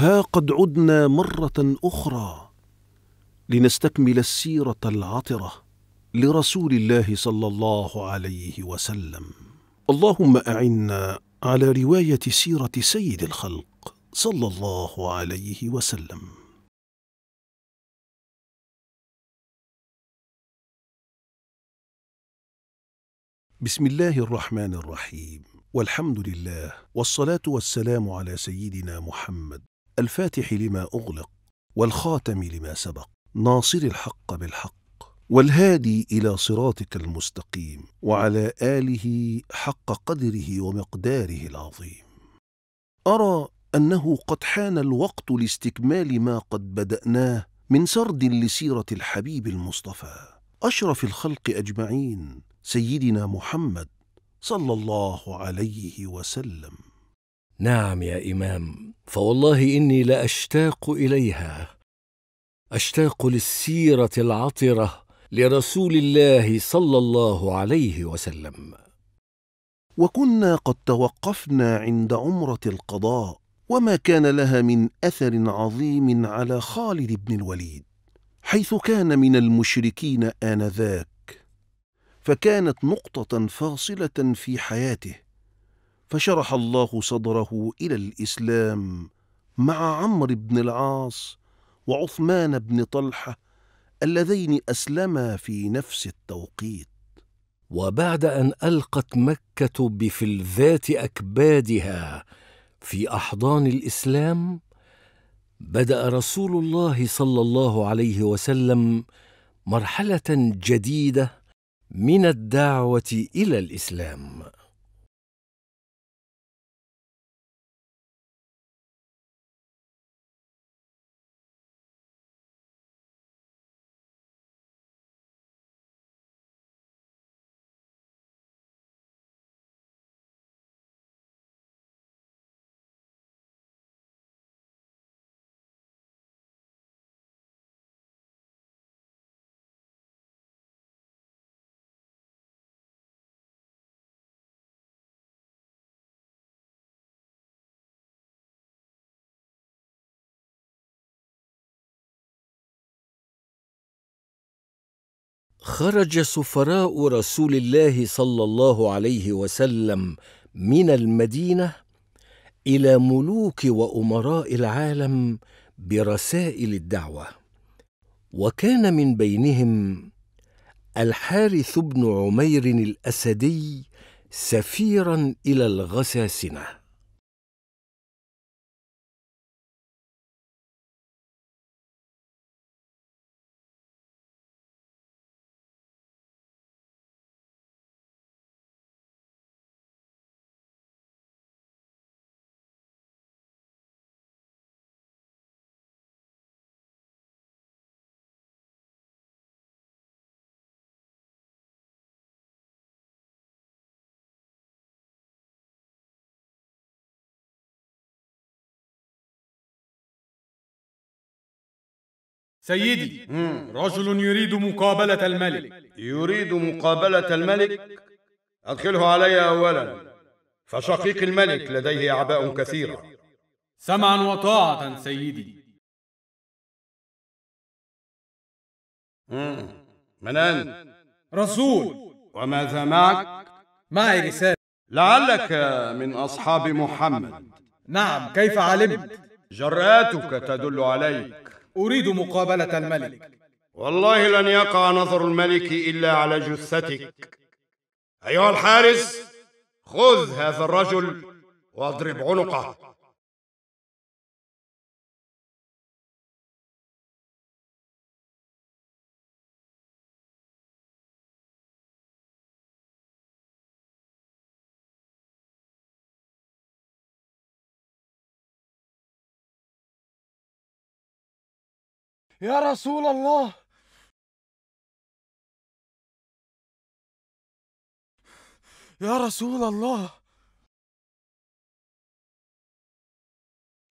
ها قد عدنا مره اخرى لنستكمل السيره العطره لرسول الله صلى الله عليه وسلم اللهم اعنا على روايه سيره سيد الخلق صلى الله عليه وسلم بسم الله الرحمن الرحيم والحمد لله والصلاه والسلام على سيدنا محمد الفاتح لما أغلق والخاتم لما سبق ناصر الحق بالحق والهادي إلى صراطك المستقيم وعلى آله حق قدره ومقداره العظيم أرى أنه قد حان الوقت لاستكمال ما قد بدأناه من سرد لسيرة الحبيب المصطفى أشرف الخلق أجمعين سيدنا محمد صلى الله عليه وسلم نعم يا امام فوالله اني لاشتاق اليها اشتاق للسيره العطره لرسول الله صلى الله عليه وسلم وكنا قد توقفنا عند عمره القضاء وما كان لها من اثر عظيم على خالد بن الوليد حيث كان من المشركين انذاك فكانت نقطه فاصله في حياته فشرح الله صدره إلى الإسلام مع عمرو بن العاص وعثمان بن طلحة اللذين أسلما في نفس التوقيت وبعد أن ألقت مكة بفلذات أكبادها في أحضان الإسلام بدأ رسول الله صلى الله عليه وسلم مرحلة جديدة من الدعوة إلى الإسلام خرج سفراء رسول الله صلى الله عليه وسلم من المدينه الى ملوك وامراء العالم برسائل الدعوه وكان من بينهم الحارث بن عمير الاسدي سفيرا الى الغساسنه سيدي رجل يريد مقابلة الملك يريد مقابلة الملك أدخله علي أولا فشقيق الملك لديه أعباء كثيرة سمعا وطاعة سيدي من أنت؟ رسول وماذا معك؟ معي رسالة لعلك من أصحاب محمد نعم كيف علمت؟ جرأتك تدل عليك أريد مقابلة الملك والله لن يقع نظر الملك إلا على جثتك أيها الحارس خذ هذا الرجل واضرب عنقه يا رسول الله يا رسول الله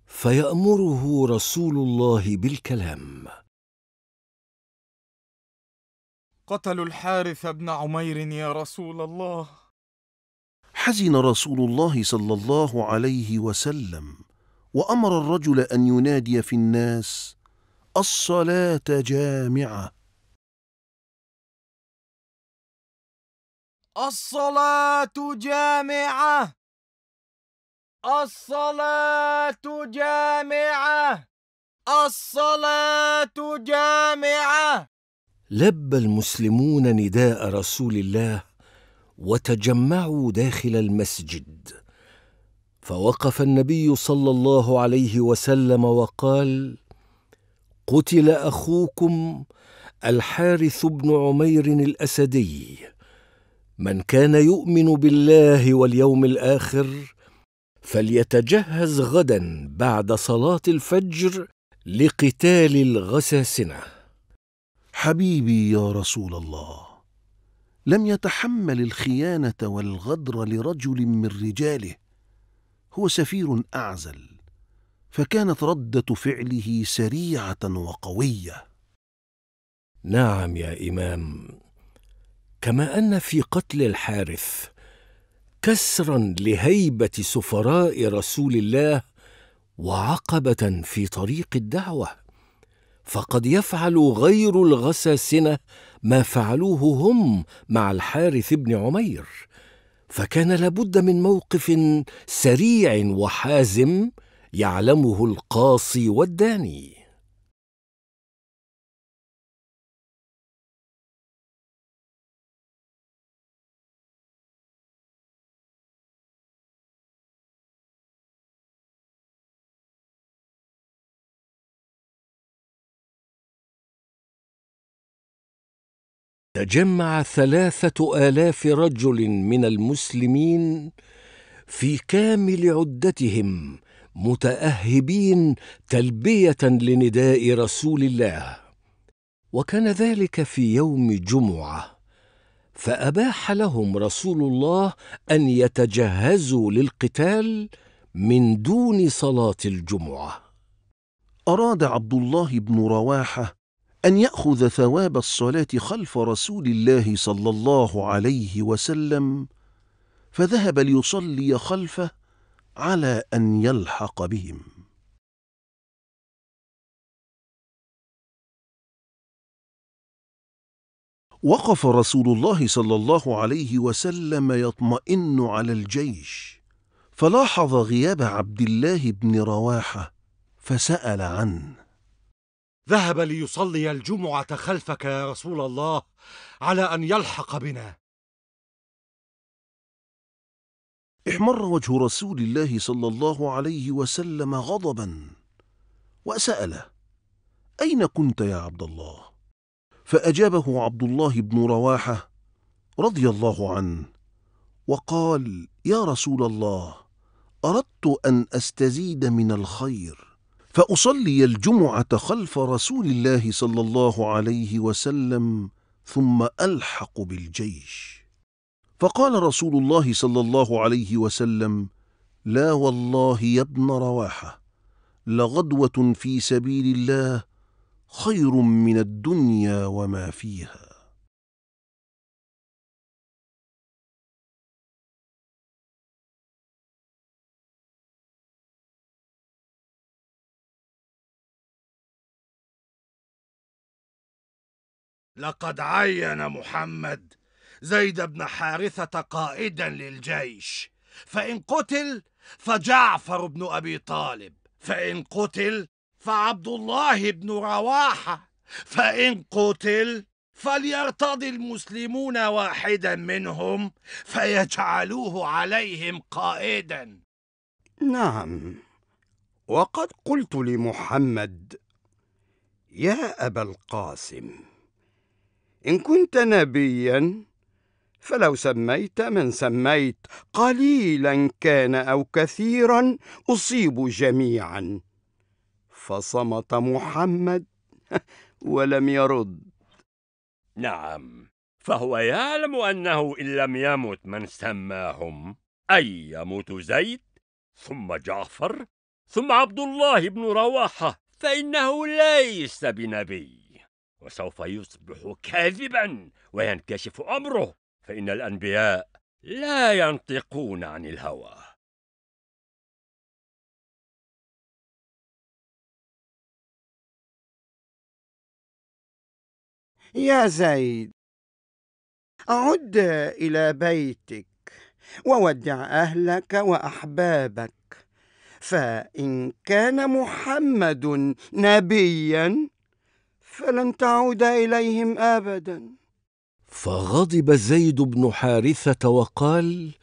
فيامره رسول الله بالكلام قتلوا الحارث بن عمير يا رسول الله حزن رسول الله صلى الله عليه وسلم وامر الرجل ان ينادي في الناس الصلاة جامعة الصلاة جامعة الصلاة جامعة الصلاة جامعة لب المسلمون نداء رسول الله وتجمعوا داخل المسجد فوقف النبي صلى الله عليه وسلم وقال قتل اخوكم الحارث بن عمير الاسدي من كان يؤمن بالله واليوم الاخر فليتجهز غدا بعد صلاه الفجر لقتال الغساسنه حبيبي يا رسول الله لم يتحمل الخيانه والغدر لرجل من رجاله هو سفير اعزل فكانت رده فعله سريعه وقويه نعم يا امام كما ان في قتل الحارث كسرا لهيبه سفراء رسول الله وعقبه في طريق الدعوه فقد يفعل غير الغساسنه ما فعلوه هم مع الحارث بن عمير فكان لابد من موقف سريع وحازم يعلمه القاصي والداني تجمع ثلاثة آلاف رجل من المسلمين في كامل عدتهم متاهبين تلبيه لنداء رسول الله وكان ذلك في يوم جمعه فاباح لهم رسول الله ان يتجهزوا للقتال من دون صلاه الجمعه اراد عبد الله بن رواحه ان ياخذ ثواب الصلاه خلف رسول الله صلى الله عليه وسلم فذهب ليصلي خلفه على أن يلحق بهم وقف رسول الله صلى الله عليه وسلم يطمئن على الجيش فلاحظ غياب عبد الله بن رواحة فسأل عنه ذهب ليصلي الجمعة خلفك يا رسول الله على أن يلحق بنا احمر وجه رسول الله صلى الله عليه وسلم غضبا وسأله أين كنت يا عبد الله؟ فأجابه عبد الله بن رواحة رضي الله عنه وقال يا رسول الله أردت أن أستزيد من الخير فأصلي الجمعة خلف رسول الله صلى الله عليه وسلم ثم ألحق بالجيش فقال رسول الله صلى الله عليه وسلم لا والله يا ابن رواحة لغدوة في سبيل الله خير من الدنيا وما فيها لقد عين محمد زيد بن حارثة قائدا للجيش فإن قتل فجعفر بن أبي طالب فإن قتل فعبد الله بن رواحة فإن قتل فليرتضي المسلمون واحدا منهم فيجعلوه عليهم قائدا نعم وقد قلت لمحمد يا أبا القاسم إن كنت نبيا فلو سميت من سميت قليلا كان أو كثيرا أصيب جميعا فصمت محمد ولم يرد نعم فهو يعلم أنه إن لم يمت من سماهم أي يموت زيد ثم جعفر ثم عبد الله بن رواحة فإنه ليس بنبي وسوف يصبح كاذبا وينكشف أمره فإن الأنبياء لا ينطقون عن الهوى يا زيد عد إلى بيتك وودع أهلك وأحبابك فإن كان محمد نبيا فلن تعود إليهم أبداً فغضب زيد بن حارثه وقال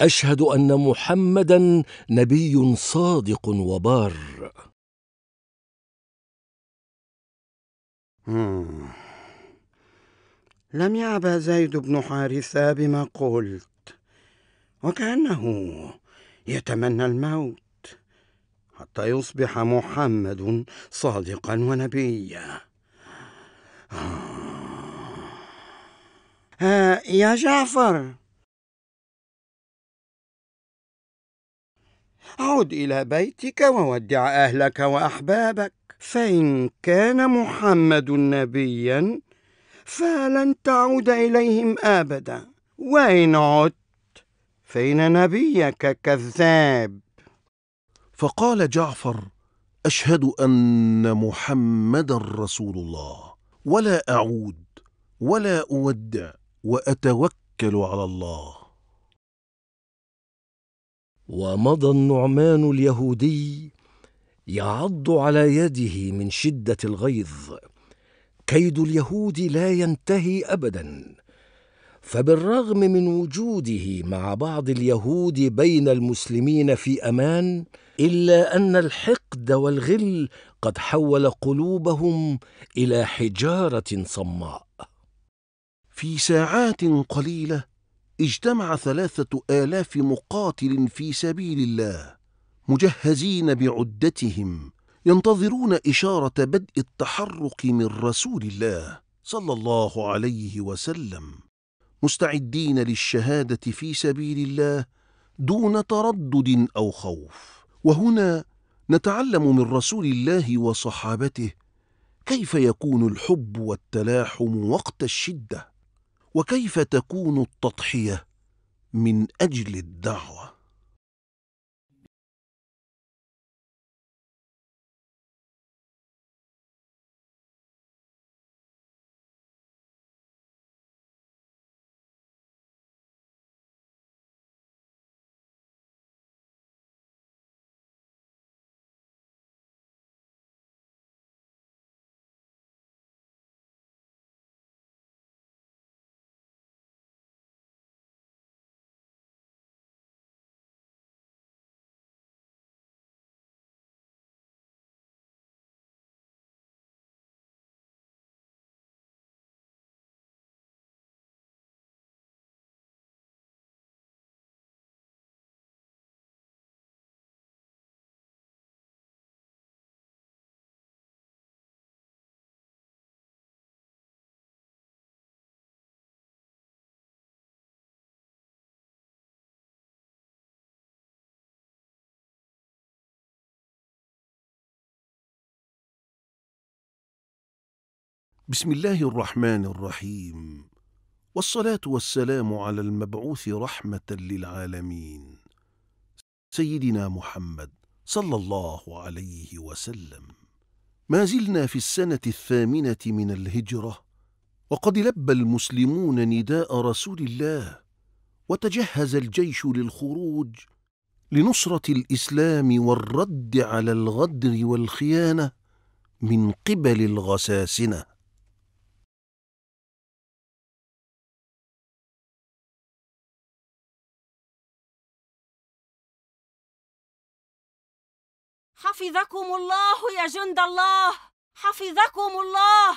اشهد ان محمدا نبي صادق وبار لم يعبا زيد بن حارثه بما قلت وكانه يتمنى الموت حتى يصبح محمد صادقا ونبيا آه. آه، يا جعفر عد إلى بيتك وودع أهلك وأحبابك فإن كان محمد نبيا فلن تعود إليهم أبدا وإن عدت فإن نبيك كذاب فقال جعفر أشهد أن محمدا رسول الله ولا أعود ولا أودع وأتوكل على الله ومضى النعمان اليهودي يعض على يده من شدة الغيظ كيد اليهود لا ينتهي أبداً فبالرغم من وجوده مع بعض اليهود بين المسلمين في امان الا ان الحقد والغل قد حول قلوبهم الى حجاره صماء في ساعات قليلة اجتمع ثلاثة آلاف مقاتل في سبيل الله مجهزين بعدتهم ينتظرون إشارة بدء التحرك من رسول الله صلى الله عليه وسلم مستعدين للشهادة في سبيل الله دون تردد أو خوف وهنا نتعلم من رسول الله وصحابته كيف يكون الحب والتلاحم وقت الشده وكيف تكون التضحيه من اجل الدعوه بسم الله الرحمن الرحيم والصلاة والسلام على المبعوث رحمة للعالمين سيدنا محمد صلى الله عليه وسلم ما زلنا في السنة الثامنة من الهجرة وقد لبى المسلمون نداء رسول الله وتجهز الجيش للخروج لنصرة الإسلام والرد على الغدر والخيانة من قبل الغساسنة حفظكم الله يا جند الله حفظكم الله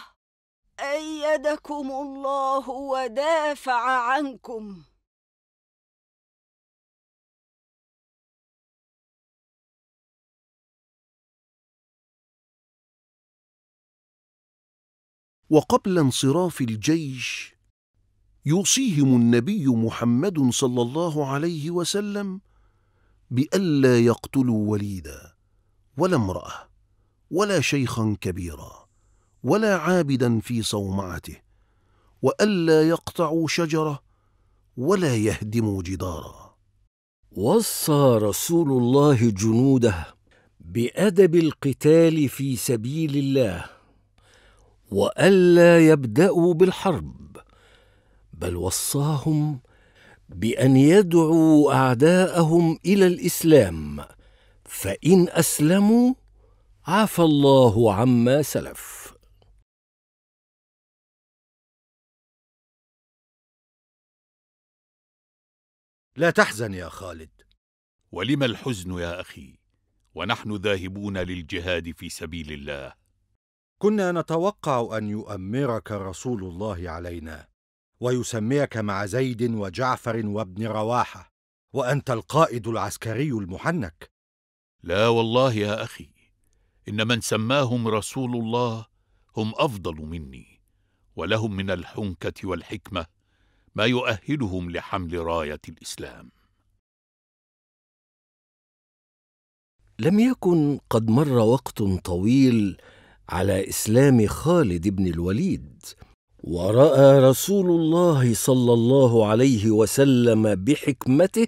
أيدكم الله ودافع عنكم وقبل انصراف الجيش يوصيهم النبي محمد صلى الله عليه وسلم بألا يقتلوا وليداً ولا امرأة ولا شيخا كبيرا ولا عابدا في صومعته وألا يقطعوا شجرة ولا يهدموا جدارا وصى رسول الله جنوده بأدب القتال في سبيل الله وألا يبدأوا بالحرب بل وصاهم بأن يدعوا أعداءهم إلى الإسلام فإن أسلموا عفى الله عما سلف لا تحزن يا خالد ولم الحزن يا أخي ونحن ذاهبون للجهاد في سبيل الله كنا نتوقع أن يؤمرك رسول الله علينا ويسميك مع زيد وجعفر وابن رواحة وأنت القائد العسكري المحنك لا والله يا أخي إن من سماهم رسول الله هم أفضل مني ولهم من الحنكة والحكمة ما يؤهلهم لحمل راية الإسلام لم يكن قد مر وقت طويل على اسلام خالد بن الوليد وراى رسول الله صلى الله عليه وسلم بحكمته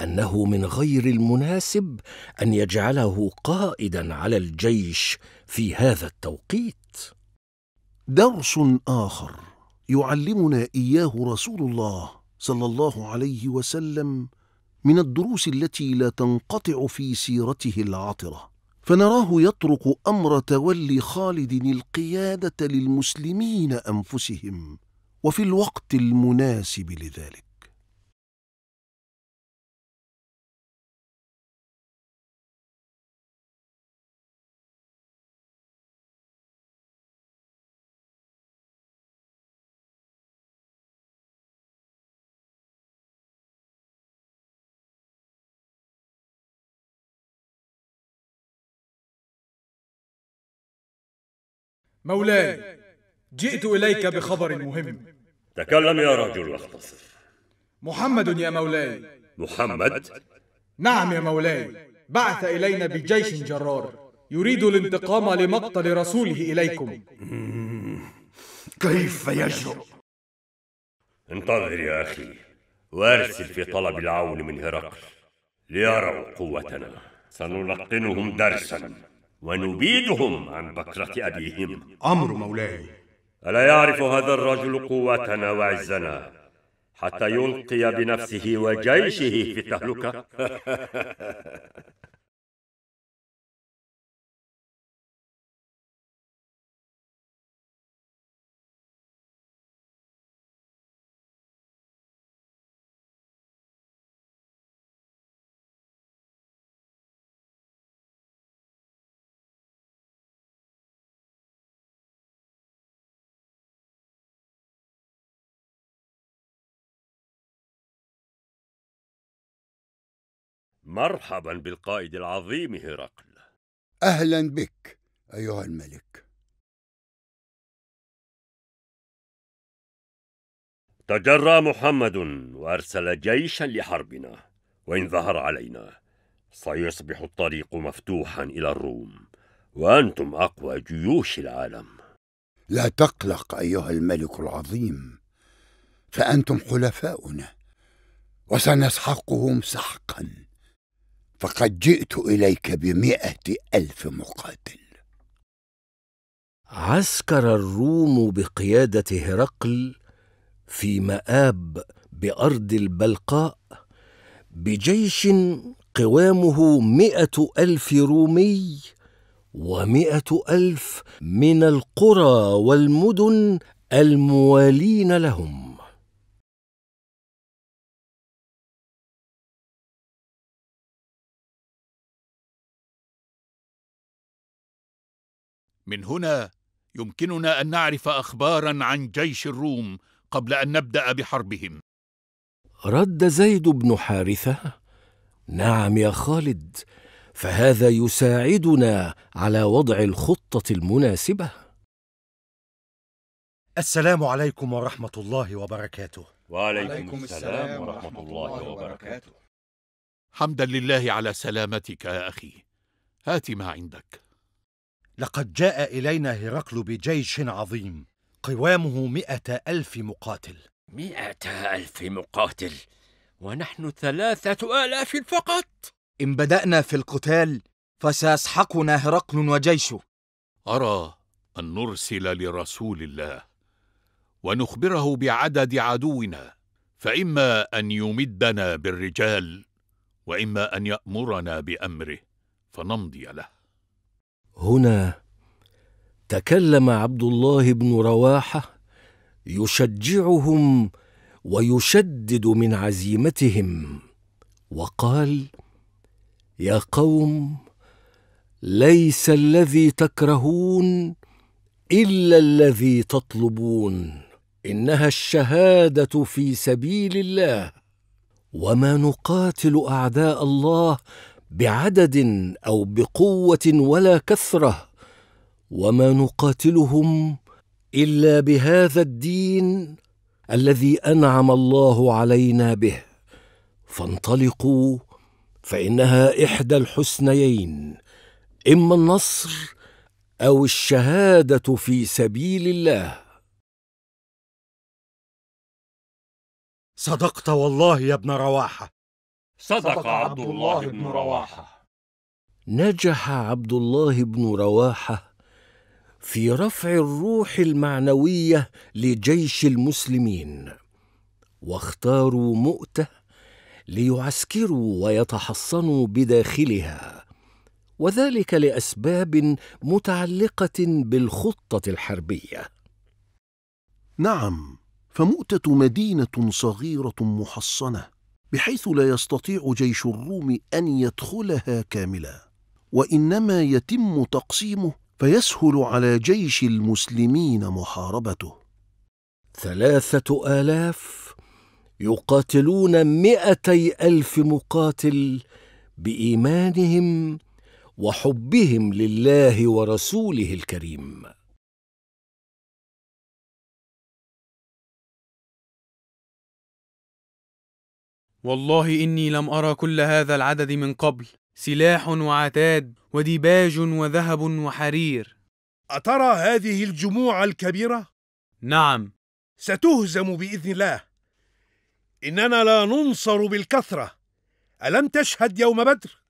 انه من غير المناسب ان يجعله قائدا على الجيش في هذا التوقيت درس اخر يعلمنا اياه رسول الله صلى الله عليه وسلم من الدروس التي لا تنقطع في سيرته العطره فنراه يطرق امر تولي خالد القياده للمسلمين انفسهم وفي الوقت المناسب لذلك مولاي جئت إليك بخبر مهم تكلم يا رجل واختصر محمد يا مولاي محمد؟ نعم يا مولاي بعث إلينا بجيش جرار يريد الانتقام لمقتل رسوله إليكم كيف يجرؤ؟ انتظر يا أخي وأرسل في طلب العون من هرقل ليروا قوتنا سنلقنهم درسا ونبيدهم عن بكرة أبيهم أمر مولاي ألا يعرف هذا الرجل قوتنا وعزنا حتى يلقي بنفسه وجيشه في التهلكة مرحبا بالقائد العظيم هرقل أهلا بك أيها الملك تجرى محمد وأرسل جيشا لحربنا وإن ظهر علينا سيصبح الطريق مفتوحا إلى الروم وأنتم أقوى جيوش العالم لا تقلق أيها الملك العظيم فأنتم حلفاؤنا وسنسحقهم سحقا فقد جئت إليك بمئة ألف مقاتل عسكر الروم بقيادة هرقل في مآب بأرض البلقاء بجيش قوامه مئة ألف رومي ومئة ألف من القرى والمدن الموالين لهم من هنا يمكننا ان نعرف اخبارا عن جيش الروم قبل ان نبدا بحربهم رد زيد بن حارثه نعم يا خالد فهذا يساعدنا على وضع الخطه المناسبه السلام عليكم ورحمه الله وبركاته وعليكم, السلام, السلام ورحمه الله وبركاته حمدا لله على سلامتك يا اخي هات ما عندك لقد جاء إلينا هرقل بجيش عظيم قوامه مئة ألف مقاتل مئة ألف مقاتل ونحن ثلاثة آلاف فقط إن بدأنا في القتال فسيسحقنا هرقل وجيشه أرى أن نرسل لرسول الله ونخبره بعدد عدونا فإما أن يمدنا بالرجال وإما أن يأمرنا بأمره فنمضي له هنا تكلم عبد الله بن رواحه يشجعهم ويشدد من عزيمتهم وقال يا قوم ليس الذي تكرهون الا الذي تطلبون انها الشهاده في سبيل الله وما نقاتل اعداء الله بعدد او بقوه ولا كثره وما نقاتلهم الا بهذا الدين الذي انعم الله علينا به فانطلقوا فانها احدى الحسنيين اما النصر او الشهاده في سبيل الله صدقت والله يا ابن رواحه صدق عبد الله بن رواحة نجح عبد الله بن رواحة في رفع الروح المعنوية لجيش المسلمين واختاروا مؤته ليعسكروا ويتحصنوا بداخلها وذلك لأسباب متعلقة بالخطة الحربية نعم فمؤتة مدينة صغيرة محصنة بحيث لا يستطيع جيش الروم أن يدخلها كاملة وإنما يتم تقسيمه فيسهل على جيش المسلمين محاربته ثلاثة آلاف يقاتلون مئتي ألف مقاتل بإيمانهم وحبهم لله ورسوله الكريم والله إني لم أرى كل هذا العدد من قبل سلاح وعتاد وديباج وذهب وحرير أترى هذه الجموع الكبيرة؟ نعم ستهزم بإذن الله إننا لا ننصر بالكثرة ألم تشهد يوم بدر؟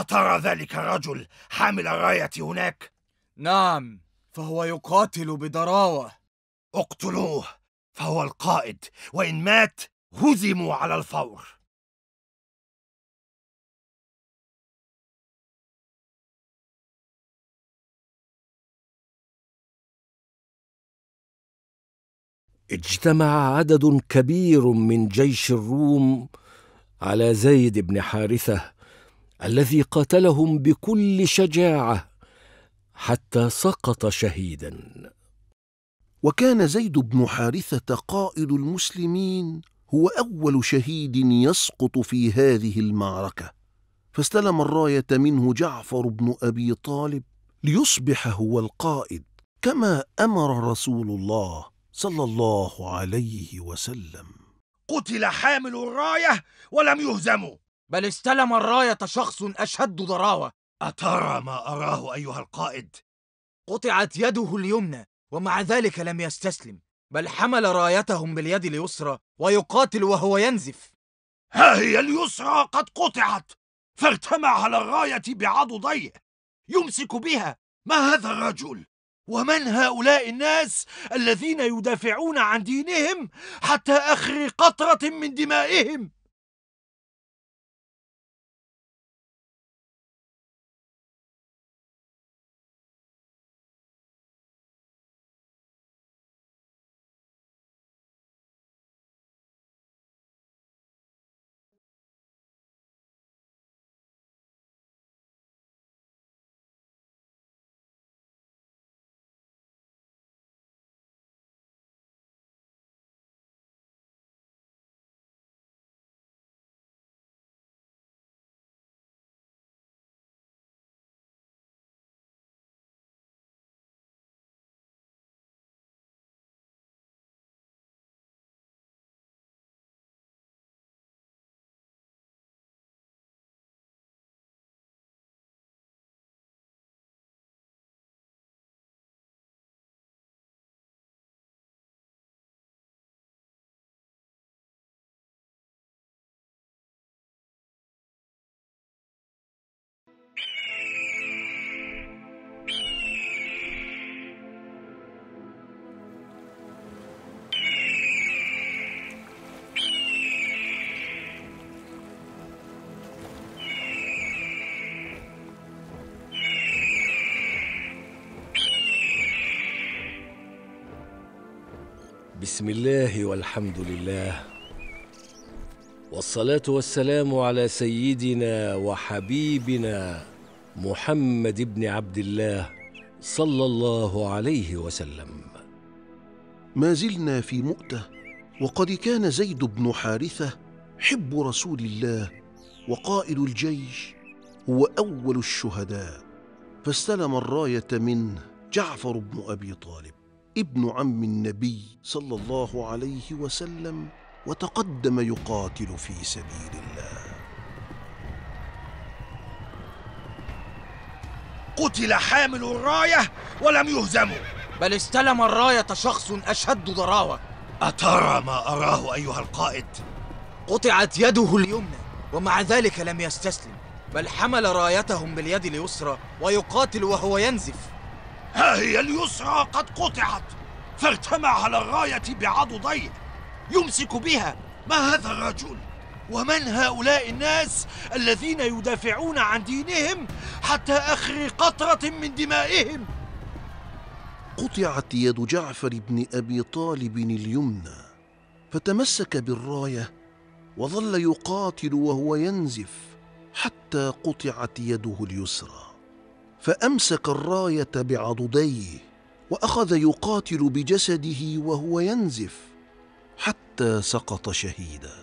أترى ذلك الرجل حامل الراية هناك؟ نعم فهو يقاتل بضراوة اقتلوه فهو القائد وإن مات هزموا على الفور اجتمع عدد كبير من جيش الروم على زيد بن حارثه الذي قاتلهم بكل شجاعه حتى سقط شهيدا وكان زيد بن حارثه قائد المسلمين هو اول شهيد يسقط في هذه المعركه فاستلم الرايه منه جعفر بن ابي طالب ليصبح هو القائد كما امر رسول الله صلى الله عليه وسلم قتل حامل الرايه ولم يهزموا بل استلم الراية شخص أشد ضراوة أترى ما أراه أيها القائد؟ قطعت يده اليمنى ومع ذلك لم يستسلم بل حمل رايتهم باليد اليسرى ويقاتل وهو ينزف ها هي اليسرى قد قطعت فارتمع على الراية بعضديه يمسك بها ما هذا الرجل؟ ومن هؤلاء الناس الذين يدافعون عن دينهم حتى آخر قطرة من دمائهم؟ بسم الله والحمد لله والصلاه والسلام على سيدنا وحبيبنا محمد بن عبد الله صلى الله عليه وسلم ما زلنا في مؤته وقد كان زيد بن حارثه حب رسول الله وقائد الجيش هو اول الشهداء فاستلم الرايه منه جعفر بن ابي طالب ابن عم النبي صلى الله عليه وسلم وتقدم يقاتل في سبيل الله قتل حامل الرايه ولم يهزموا بل استلم الرايه شخص اشد ضراوه اترى ما اراه ايها القائد قطعت يده اليمنى ومع ذلك لم يستسلم بل حمل رايتهم باليد اليسرى ويقاتل وهو ينزف ها هي اليسرى قد قطعت فارتمى على الراية بعضديه يمسك بها ما هذا الرجل ومن هؤلاء الناس الذين يدافعون عن دينهم حتى آخر قطرة من دمائهم قطعت يد جعفر بن أبي طالب اليمنى فتمسك بالراية وظل يقاتل وهو ينزف حتى قطعت يده اليسرى فامسك الرايه بعضديه واخذ يقاتل بجسده وهو ينزف حتى سقط شهيدا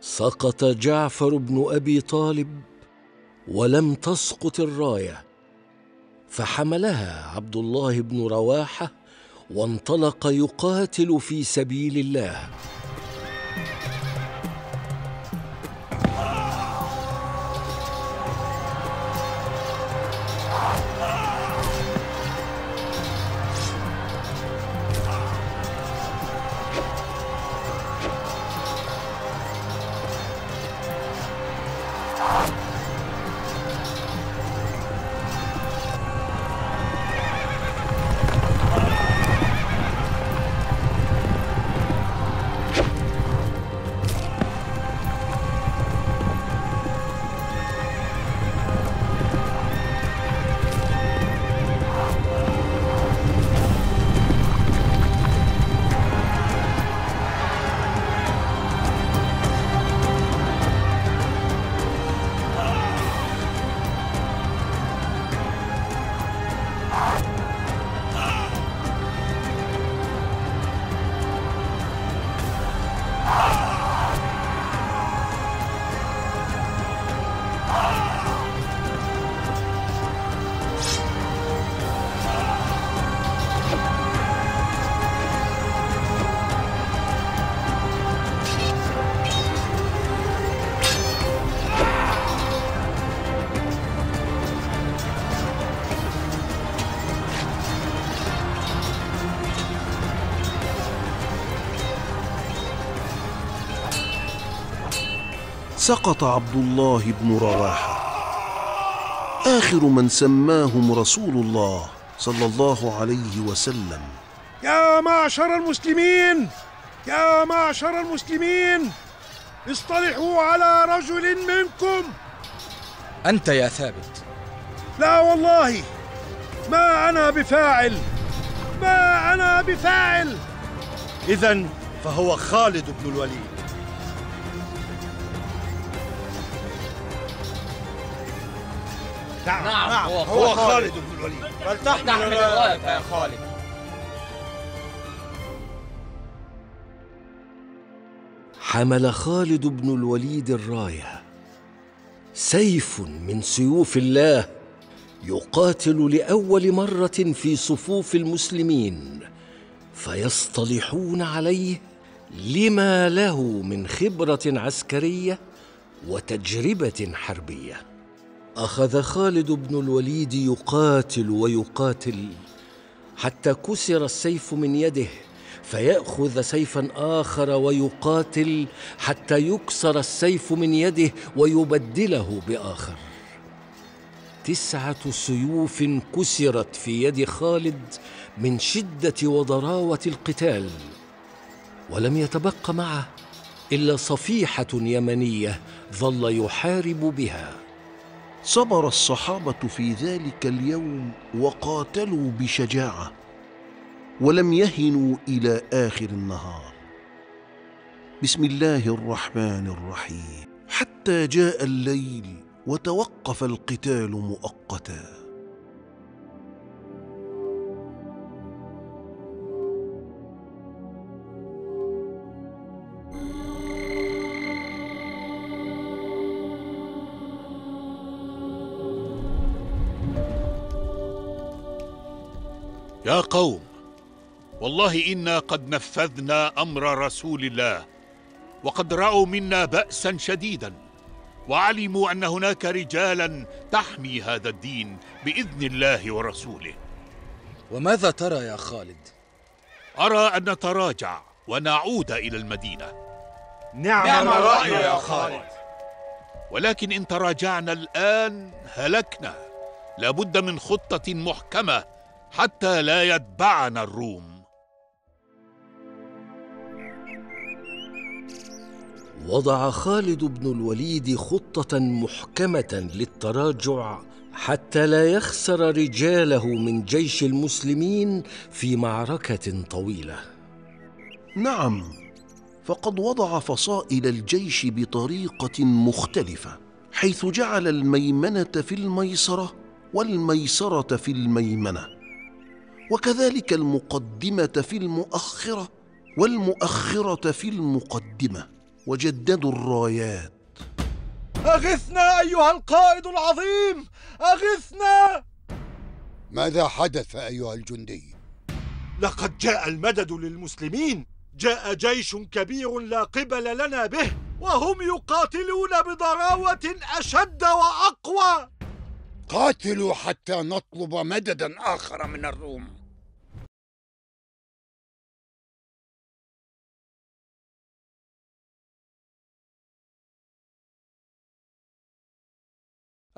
سقط جعفر بن ابي طالب ولم تسقط الرايه فحملها عبد الله بن رواحه وانطلق يقاتل في سبيل الله سقط عبد الله بن رواحه اخر من سماهم رسول الله صلى الله عليه وسلم يا معشر المسلمين يا معشر المسلمين اصطلحوا على رجل منكم انت يا ثابت لا والله ما انا بفاعل ما انا بفاعل اذا فهو خالد بن الوليد نعم،, نعم نعم, هو, هو خالد بن الوليد فلتحمل الرايه يا خالد حمل خالد بن الوليد الرايه سيف من سيوف الله يقاتل لاول مره في صفوف المسلمين فيصطلحون عليه لما له من خبره عسكريه وتجربه حربيه اخذ خالد بن الوليد يقاتل ويقاتل حتى كسر السيف من يده فياخذ سيفا اخر ويقاتل حتى يكسر السيف من يده ويبدله باخر تسعه سيوف كسرت في يد خالد من شده وضراوه القتال ولم يتبق معه الا صفيحه يمنيه ظل يحارب بها صبر الصحابه في ذلك اليوم وقاتلوا بشجاعه ولم يهنوا الى اخر النهار بسم الله الرحمن الرحيم حتى جاء الليل وتوقف القتال مؤقتا يا قوم والله انا قد نفذنا امر رسول الله وقد راوا منا باسا شديدا وعلموا ان هناك رجالا تحمي هذا الدين باذن الله ورسوله وماذا ترى يا خالد ارى ان نتراجع ونعود الى المدينه نعم, نعم, نعم. راي يا نعم. خالد ولكن ان تراجعنا الان هلكنا لابد من خطه محكمه حتى لا يتبعنا الروم وضع خالد بن الوليد خطه محكمه للتراجع حتى لا يخسر رجاله من جيش المسلمين في معركه طويله نعم فقد وضع فصائل الجيش بطريقه مختلفه حيث جعل الميمنه في الميسره والميسره في الميمنه وكذلك المقدمه في المؤخره والمؤخره في المقدمه وجددوا الرايات اغثنا ايها القائد العظيم اغثنا ماذا حدث ايها الجندي لقد جاء المدد للمسلمين جاء جيش كبير لا قبل لنا به وهم يقاتلون بضراوه اشد واقوى قاتلوا حتى نطلب مددا اخر من الروم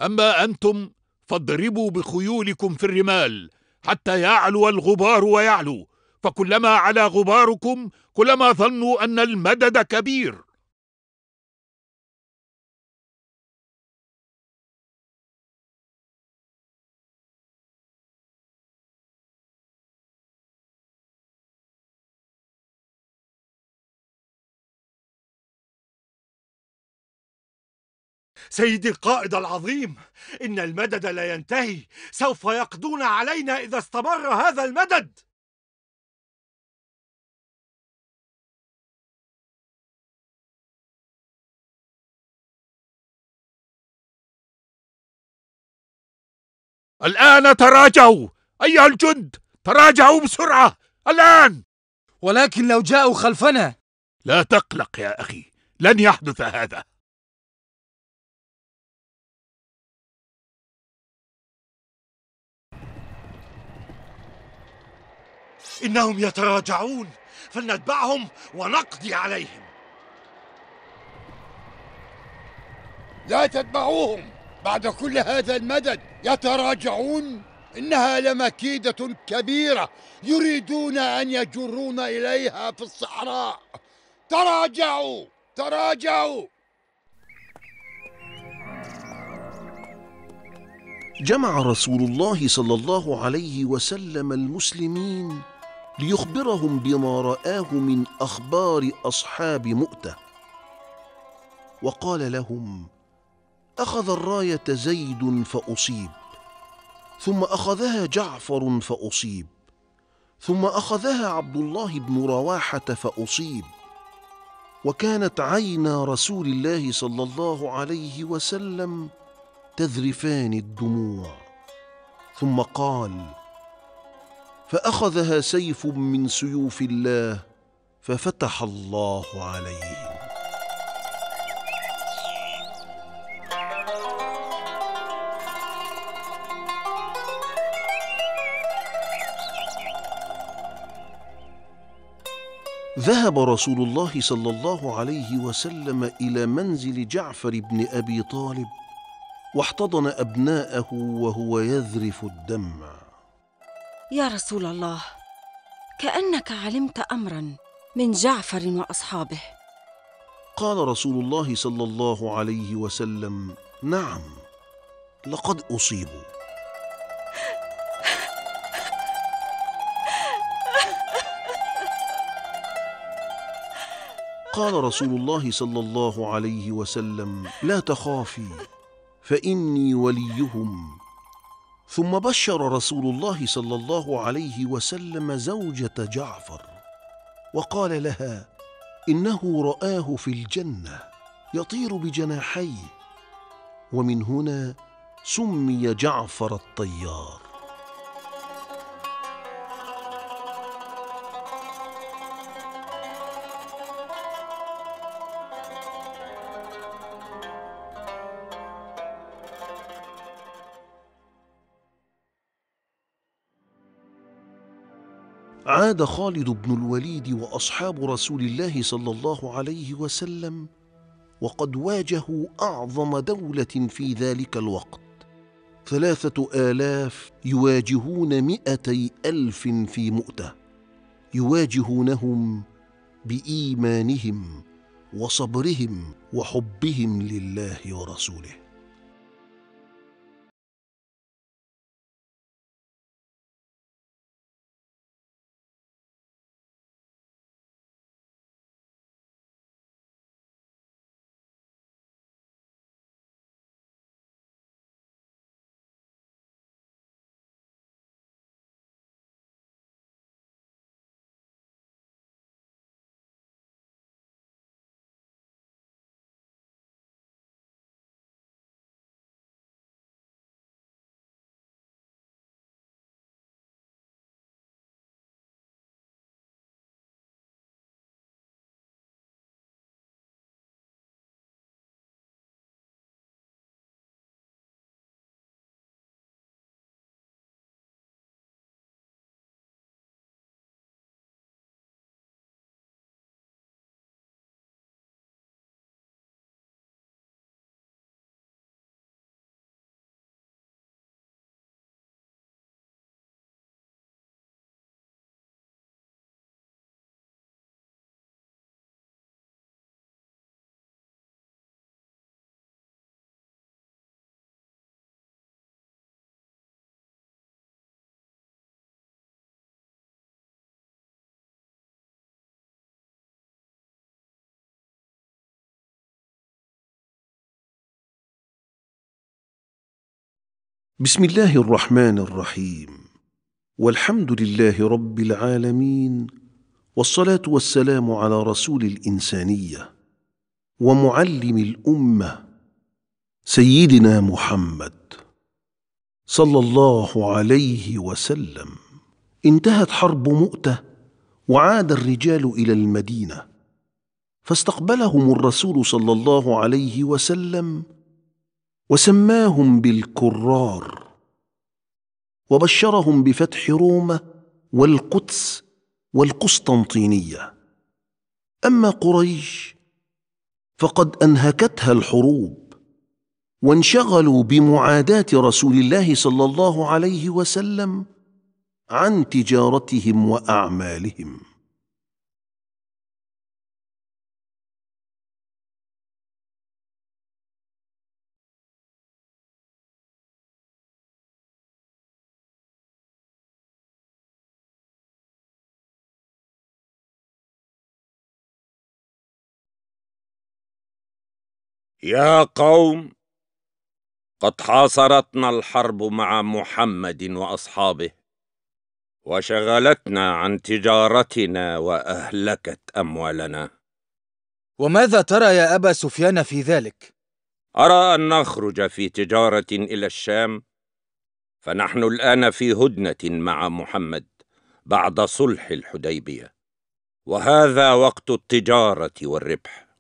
أما أنتم فاضربوا بخيولكم في الرمال حتى يعلو الغبار ويعلو فكلما علا غباركم كلما ظنوا أن المدد كبير سيدي القائد العظيم إن المدد لا ينتهي سوف يقضون علينا إذا استمر هذا المدد الآن تراجعوا أيها الجند تراجعوا بسرعة الآن ولكن لو جاءوا خلفنا لا تقلق يا أخي لن يحدث هذا إنهم يتراجعون فلنتبعهم ونقضي عليهم لا تتبعوهم بعد كل هذا المدد يتراجعون إنها لمكيدة كبيرة يريدون أن يجرون إليها في الصحراء تراجعوا تراجعوا جمع رسول الله صلى الله عليه وسلم المسلمين ليخبرهم بما رآه من أخبار أصحاب مؤتة وقال لهم أخذ الراية زيد فأصيب ثم أخذها جعفر فأصيب ثم أخذها عبد الله بن رواحة فأصيب وكانت عينا رسول الله صلى الله عليه وسلم تذرفان الدموع ثم قال فاخذها سيف من سيوف الله ففتح الله عليهم ذهب رسول الله صلى الله عليه وسلم الى منزل جعفر بن ابي طالب واحتضن ابناءه وهو يذرف الدمع يا رسول الله كانك علمت امرا من جعفر واصحابه قال رسول الله صلى الله عليه وسلم نعم لقد اصيبوا قال رسول الله صلى الله عليه وسلم لا تخافي فاني وليهم ثم بشر رسول الله صلى الله عليه وسلم زوجه جعفر وقال لها انه راه في الجنه يطير بجناحيه ومن هنا سمي جعفر الطيار عاد خالد بن الوليد واصحاب رسول الله صلى الله عليه وسلم وقد واجهوا اعظم دوله في ذلك الوقت ثلاثه الاف يواجهون مئتي الف في مؤته يواجهونهم بايمانهم وصبرهم وحبهم لله ورسوله بسم الله الرحمن الرحيم والحمد لله رب العالمين والصلاه والسلام على رسول الانسانيه ومعلم الامه سيدنا محمد صلى الله عليه وسلم انتهت حرب مؤته وعاد الرجال الى المدينه فاستقبلهم الرسول صلى الله عليه وسلم وسماهم بالكرار وبشرهم بفتح روما والقدس والقسطنطينيه اما قريش فقد انهكتها الحروب وانشغلوا بمعاداه رسول الله صلى الله عليه وسلم عن تجارتهم واعمالهم يا قوم قد حاصرتنا الحرب مع محمد واصحابه وشغلتنا عن تجارتنا واهلكت اموالنا وماذا ترى يا ابا سفيان في ذلك ارى ان نخرج في تجاره الى الشام فنحن الان في هدنه مع محمد بعد صلح الحديبيه وهذا وقت التجاره والربح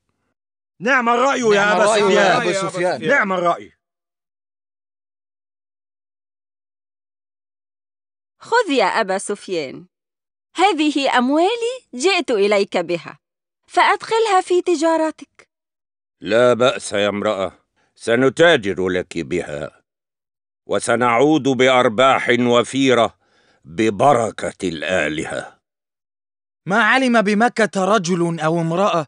نعم, نعم الرأي يا أبا سفيان الرأي, نعم الرأي خذ يا أبا سفيان هذه أموالي جئت إليك بها فأدخلها في تجارتك لا بأس يا امرأة سنتاجر لك بها وسنعود بأرباح وفيرة ببركة الآلهة ما علم بمكة رجل أو امرأة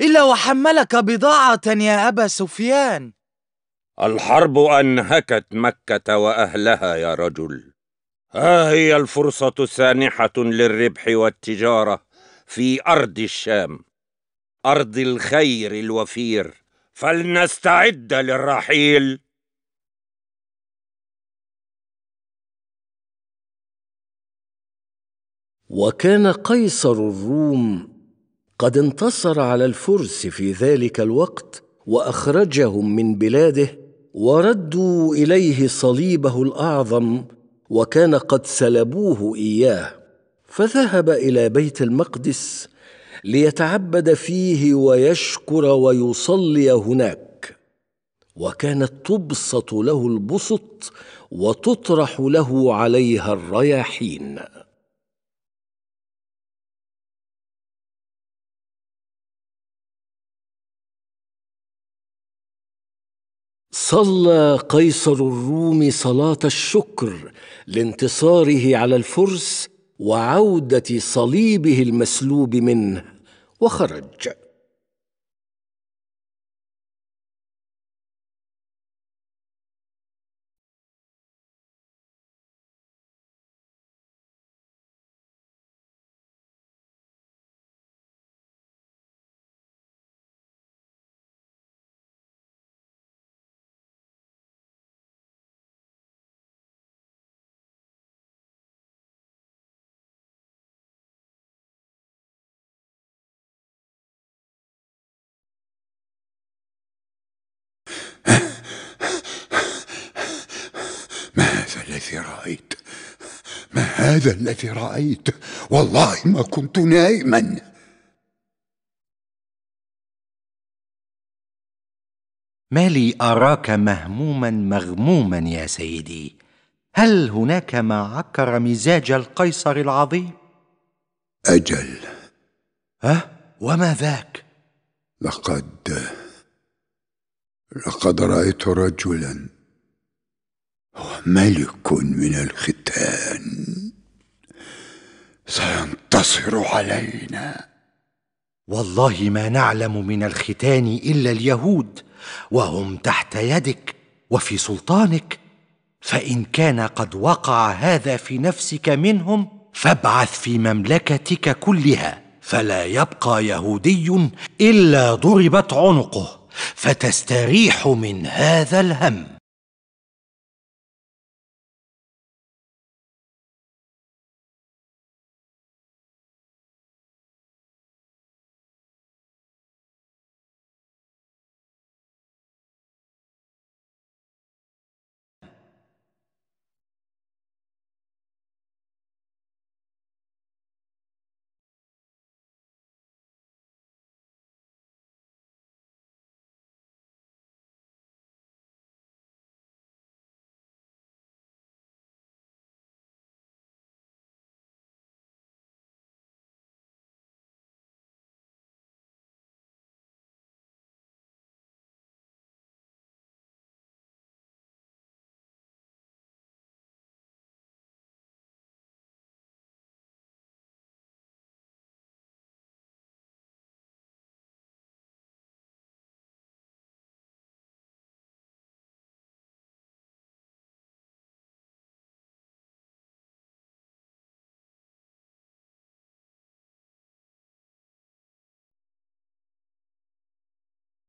إلا وحملك بضاعة يا أبا سفيان الحرب أنهكت مكة وأهلها يا رجل ها هي الفرصة السانحة للربح والتجارة في أرض الشام أرض الخير الوفير فلنستعد للرحيل وكان قيصر الروم قد انتصر على الفرس في ذلك الوقت واخرجهم من بلاده وردوا اليه صليبه الاعظم وكان قد سلبوه اياه فذهب الى بيت المقدس ليتعبد فيه ويشكر ويصلي هناك وكانت تبسط له البسط وتطرح له عليها الرياحين صلى قيصر الروم صلاه الشكر لانتصاره على الفرس وعوده صليبه المسلوب منه وخرج هذا الذي رأيت والله ما كنت نائما ما لي أراك مهموما مغموما يا سيدي هل هناك ما عكر مزاج القيصر العظيم؟ أجل ها؟ وما ذاك؟ لقد لقد رأيت رجلا هو ملك من الختان سينتصر علينا والله ما نعلم من الختان الا اليهود وهم تحت يدك وفي سلطانك فان كان قد وقع هذا في نفسك منهم فابعث في مملكتك كلها فلا يبقى يهودي الا ضربت عنقه فتستريح من هذا الهم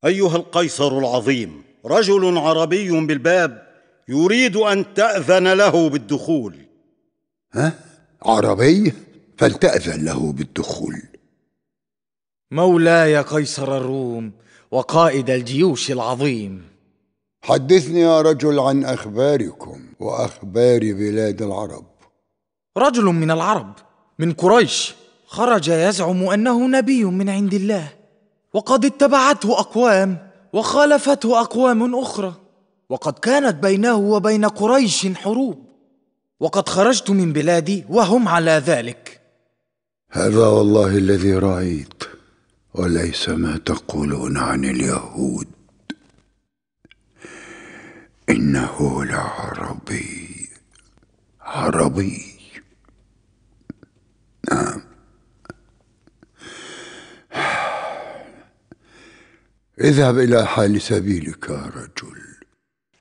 ايها القيصر العظيم رجل عربي بالباب يريد ان تاذن له بالدخول ها عربي فلتاذن له بالدخول مولاي قيصر الروم وقائد الجيوش العظيم حدثني يا رجل عن اخباركم واخبار بلاد العرب رجل من العرب من قريش خرج يزعم انه نبي من عند الله وقد اتبعته اقوام وخالفته اقوام اخرى وقد كانت بينه وبين قريش حروب وقد خرجت من بلادي وهم على ذلك هذا والله الذي رايت وليس ما تقولون عن اليهود انه لعربي عربي نعم اذهب إلى حال سبيلك يا رجل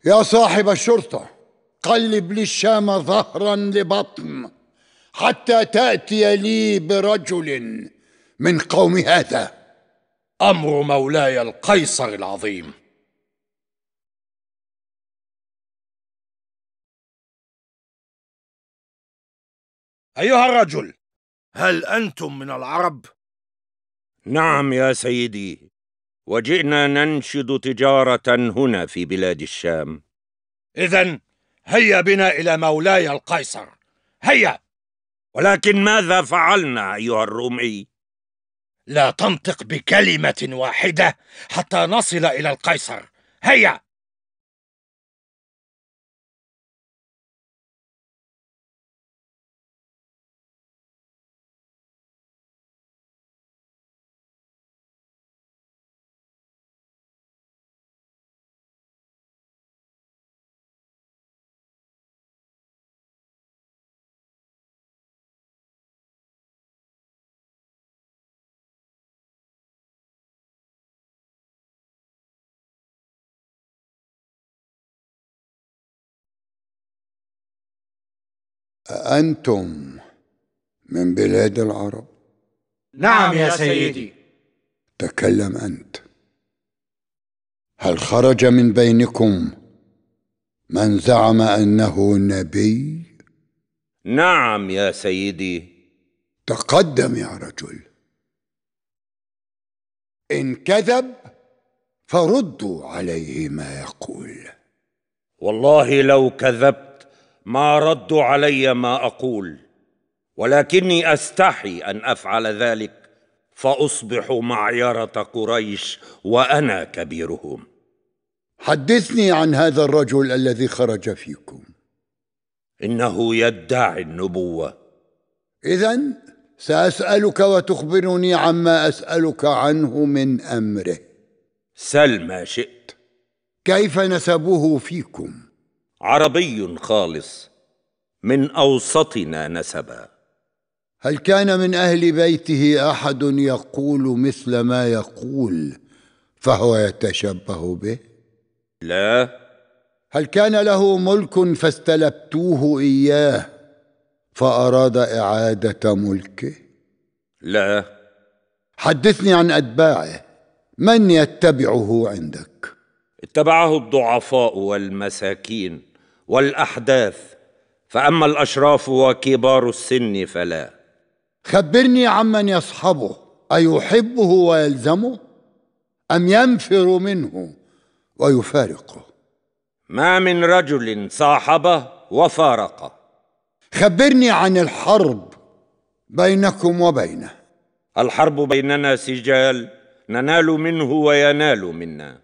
يا صاحب الشرطة قلب لي الشام ظهرا لبطن حتى تأتي لي برجل من قوم هذا أمر مولاي القيصر العظيم أيها الرجل هل أنتم من العرب؟ نعم يا سيدي وجئنا ننشد تجارة هنا في بلاد الشام إذا هيا بنا إلى مولاي القيصر هيا ولكن ماذا فعلنا أيها الرومي؟ لا تنطق بكلمة واحدة حتى نصل إلى القيصر هيا أنتم من بلاد العرب نعم يا نعم سيدي تكلم أنت هل خرج من بينكم من زعم أنه نبي؟ نعم يا سيدي تقدم يا رجل إن كذب فردوا عليه ما يقول والله لو كذبت ما ردوا علي ما اقول ولكني استحي ان افعل ذلك فاصبح معيره قريش وانا كبيرهم حدثني عن هذا الرجل الذي خرج فيكم انه يدعي النبوه اذا ساسالك وتخبرني عما اسالك عنه من امره سل ما شئت كيف نسبه فيكم عربي خالص من اوسطنا نسبا هل كان من اهل بيته احد يقول مثل ما يقول فهو يتشبه به لا هل كان له ملك فاستلبتوه اياه فاراد اعاده ملكه لا حدثني عن اتباعه من يتبعه عندك اتبعه الضعفاء والمساكين والاحداث فاما الاشراف وكبار السن فلا خبرني عمن يصحبه ايحبه ويلزمه ام ينفر منه ويفارقه ما من رجل صاحبه وفارقه خبرني عن الحرب بينكم وبينه الحرب بيننا سجال ننال منه وينال منا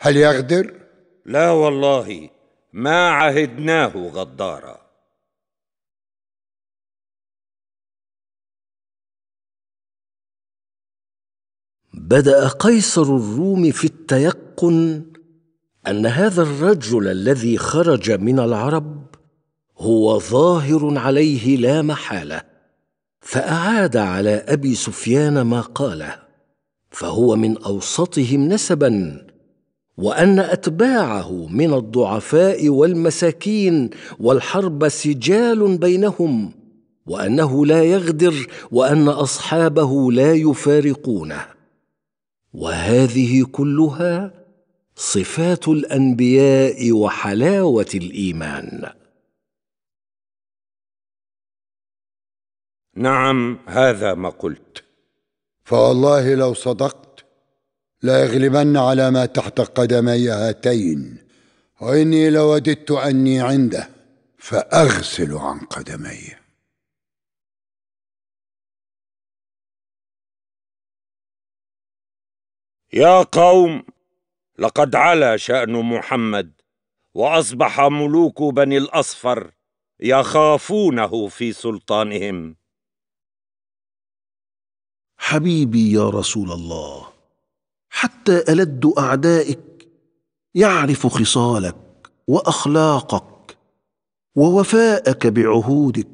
هل يغدر لا والله ما عهدناه غدارا بدا قيصر الروم في التيقن ان هذا الرجل الذي خرج من العرب هو ظاهر عليه لا محاله فاعاد على ابي سفيان ما قاله فهو من اوسطهم نسبا وان اتباعه من الضعفاء والمساكين والحرب سجال بينهم وانه لا يغدر وان اصحابه لا يفارقونه وهذه كلها صفات الانبياء وحلاوه الايمان نعم هذا ما قلت فوالله لو صدقت لا يغلبن على ما تحت قدمي هاتين واني لوددت اني عنده فاغسل عن قدمي يا قوم لقد علا شان محمد واصبح ملوك بني الاصفر يخافونه في سلطانهم حبيبي يا رسول الله حتى ألد أعدائك يعرف خصالك وأخلاقك ووفاءك بعهودك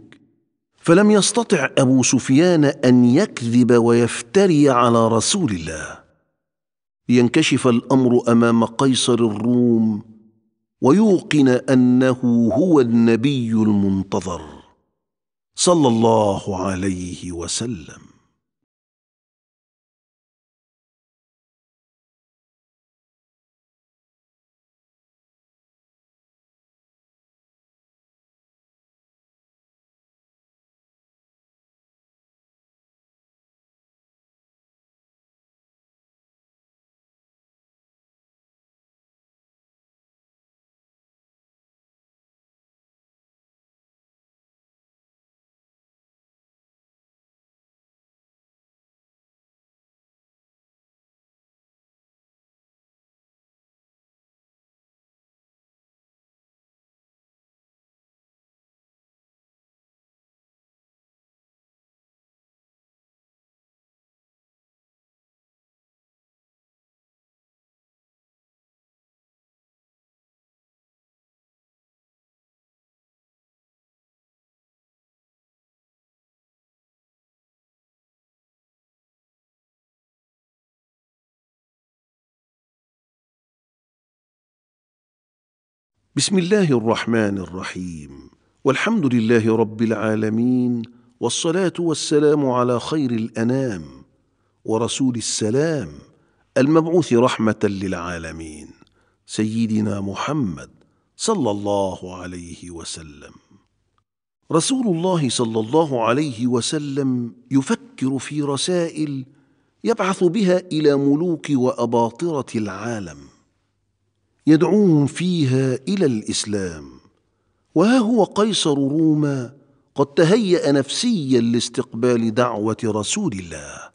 فلم يستطع أبو سفيان أن يكذب ويفتري على رسول الله لينكشف الأمر أمام قيصر الروم ويوقن أنه هو النبي المنتظر صلى الله عليه وسلم بسم الله الرحمن الرحيم والحمد لله رب العالمين والصلاه والسلام على خير الانام ورسول السلام المبعوث رحمه للعالمين سيدنا محمد صلى الله عليه وسلم رسول الله صلى الله عليه وسلم يفكر في رسائل يبعث بها الى ملوك واباطره العالم يدعوهم فيها إلى الإسلام وها هو قيصر روما قد تهيأ نفسيا لاستقبال دعوة رسول الله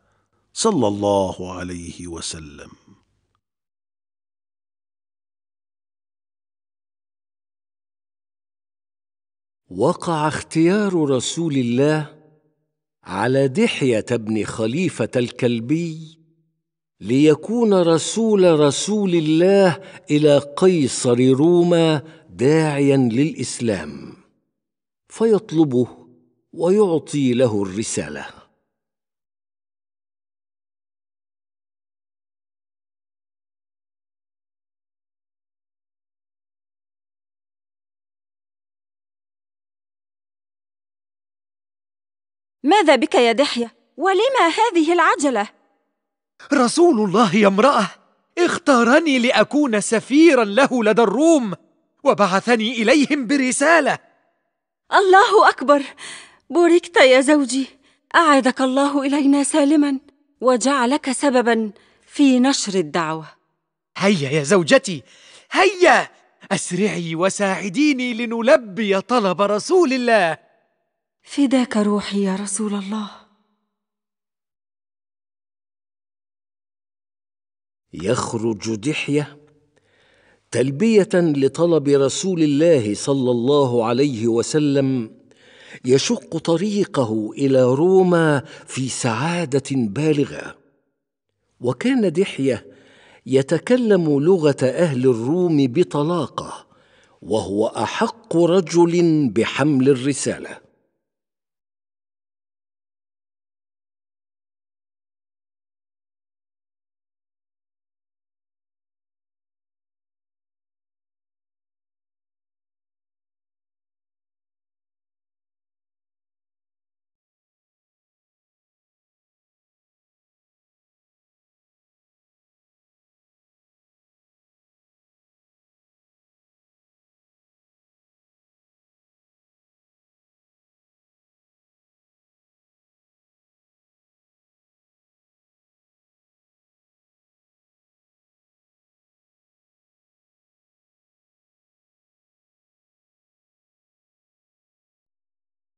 صلى الله عليه وسلم وقع اختيار رسول الله على دحية بن خليفة الكلبي ليكون رسول رسول الله الى قيصر روما داعيا للاسلام فيطلبه ويعطي له الرساله ماذا بك يا دحيه ولما هذه العجله رسول الله يا امراه اختارني لاكون سفيرا له لدى الروم وبعثني اليهم برساله الله اكبر بوركت يا زوجي اعادك الله الينا سالما وجعلك سببا في نشر الدعوه هيا يا زوجتي هيا اسرعي وساعديني لنلبي طلب رسول الله فداك روحي يا رسول الله يخرج دحيه تلبيه لطلب رسول الله صلى الله عليه وسلم يشق طريقه الى روما في سعاده بالغه وكان دحيه يتكلم لغه اهل الروم بطلاقه وهو احق رجل بحمل الرساله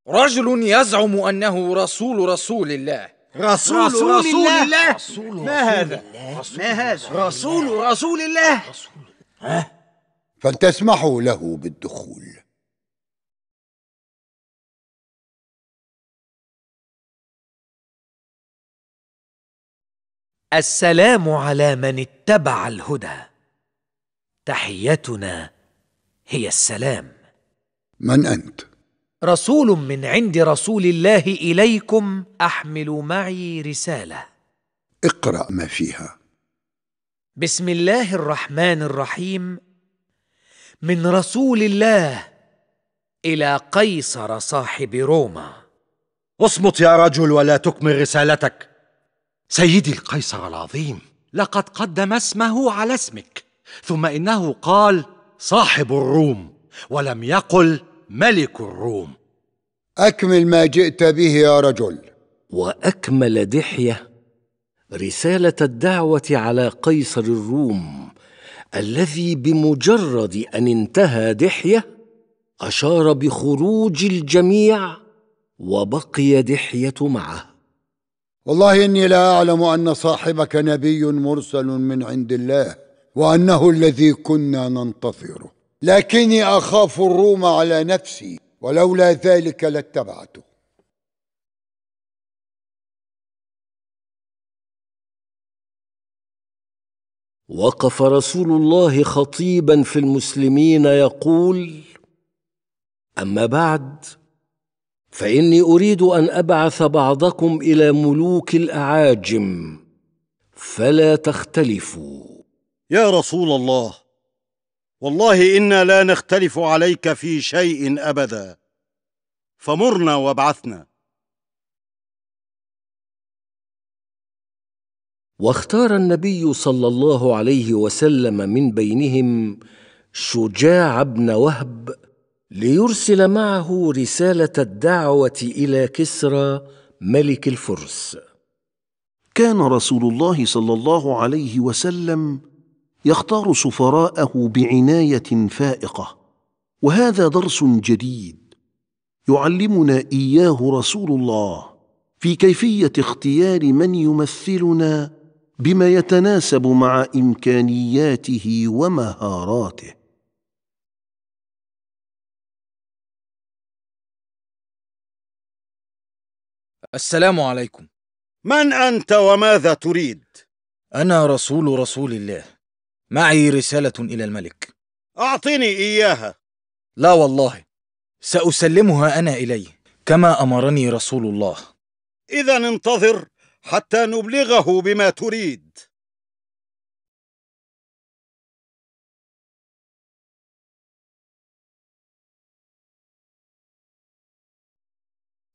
رجل يزعم أنه رسول رسول الله رسول رسول, رسول الله, الله. رسول ما هذا ما هذا رسول رسول الله ها فلتسمحوا له بالدخول السلام على من اتبع الهدى تحيتنا هي السلام من انت رسول من عند رسول الله اليكم احمل معي رساله اقرا ما فيها بسم الله الرحمن الرحيم من رسول الله الى قيصر صاحب روما اصمت يا رجل ولا تكمل رسالتك سيدي القيصر العظيم لقد قدم اسمه على اسمك ثم انه قال صاحب الروم ولم يقل ملك الروم أكمل ما جئت به يا رجل وأكمل دحية رسالة الدعوة على قيصر الروم الذي بمجرد أن انتهى دحية أشار بخروج الجميع وبقي دحية معه والله إني لا أعلم أن صاحبك نبي مرسل من عند الله وأنه الذي كنا ننتظره لكني أخاف الروم على نفسي ولولا ذلك لاتبعته وقف رسول الله خطيبا في المسلمين يقول اما بعد فاني اريد ان ابعث بعضكم الى ملوك الاعاجم فلا تختلفوا يا رسول الله والله انا لا نختلف عليك في شيء ابدا فمرنا وابعثنا واختار النبي صلى الله عليه وسلم من بينهم شجاع بن وهب ليرسل معه رساله الدعوه الى كسرى ملك الفرس كان رسول الله صلى الله عليه وسلم يختار سفراءه بعنايه فائقه وهذا درس جديد يعلمنا اياه رسول الله في كيفيه اختيار من يمثلنا بما يتناسب مع امكانياته ومهاراته السلام عليكم من انت وماذا تريد انا رسول رسول الله معي رسالة إلى الملك أعطني إياها لا والله سأسلمها أنا إليه كما أمرني رسول الله إذا انتظر حتى نبلغه بما تريد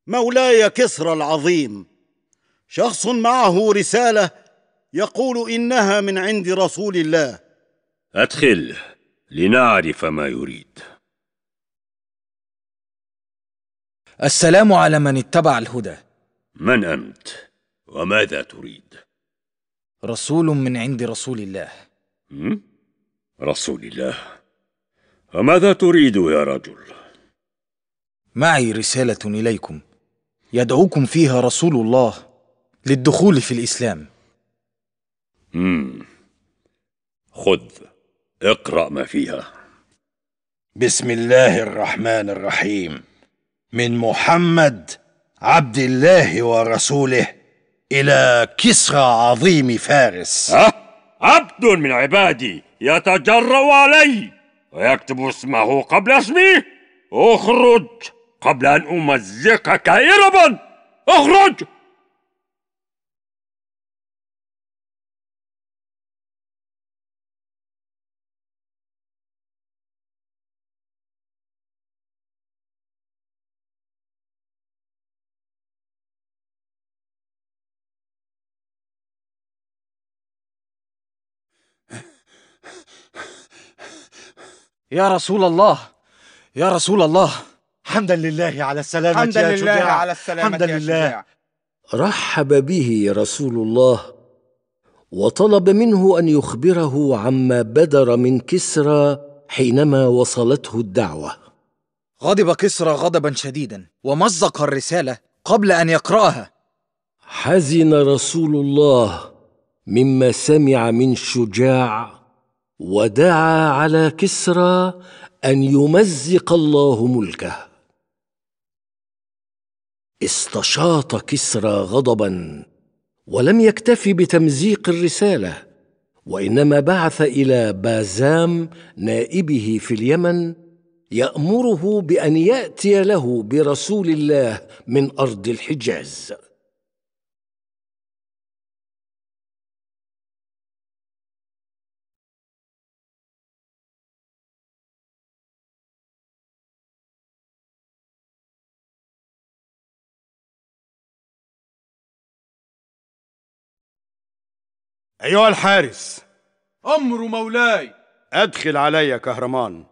مولاي كسرى العظيم شخص معه رساله يقول انها من عند رسول الله ادخل لنعرف ما يريد السلام على من اتبع الهدى من انت وماذا تريد رسول من عند رسول الله رسول الله وماذا تريد يا رجل معي رساله اليكم يدعوكم فيها رسول الله للدخول في الاسلام مم. خذ اقرأ ما فيها بسم الله الرحمن الرحيم من محمد عبد الله ورسوله إلى كسرى عظيم فارس ها؟ عبد من عبادي يتجرأ علي ويكتب اسمه قبل اسمي اخرج قبل أن أمزقك إربا اخرج يا رسول الله يا رسول الله حمدا لله على السلامة حمدا يا لله شجاع. على السلامة حمدا يا لله شجاع. رحب به رسول الله وطلب منه أن يخبره عما بدر من كسرى حينما وصلته الدعوة غضب كسرى غضبا شديدا ومزق الرسالة قبل أن يقرأها حزن رسول الله مما سمع من شجاع ودعا على كسرى ان يمزق الله ملكه استشاط كسرى غضبا ولم يكتف بتمزيق الرساله وانما بعث الى بازام نائبه في اليمن يامره بان ياتي له برسول الله من ارض الحجاز أيها الحارس أمر مولاي أدخل علي كهرمان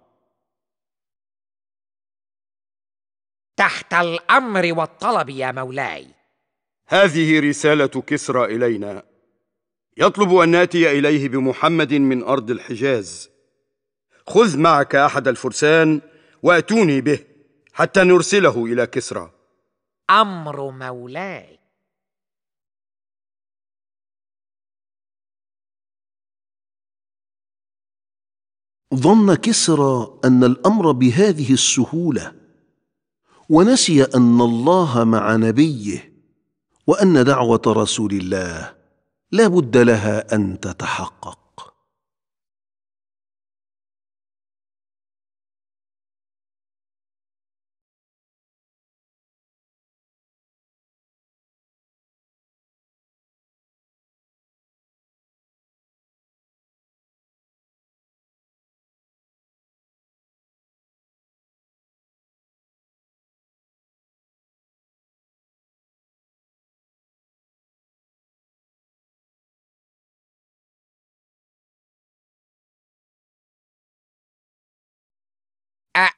تحت الأمر والطلب يا مولاي هذه رسالة كسرى إلينا يطلب أن نأتي إليه بمحمد من أرض الحجاز خذ معك أحد الفرسان وأتوني به حتى نرسله إلى كسرى أمر مولاي ظن كسرى ان الامر بهذه السهوله ونسي ان الله مع نبيه وان دعوه رسول الله لا بد لها ان تتحقق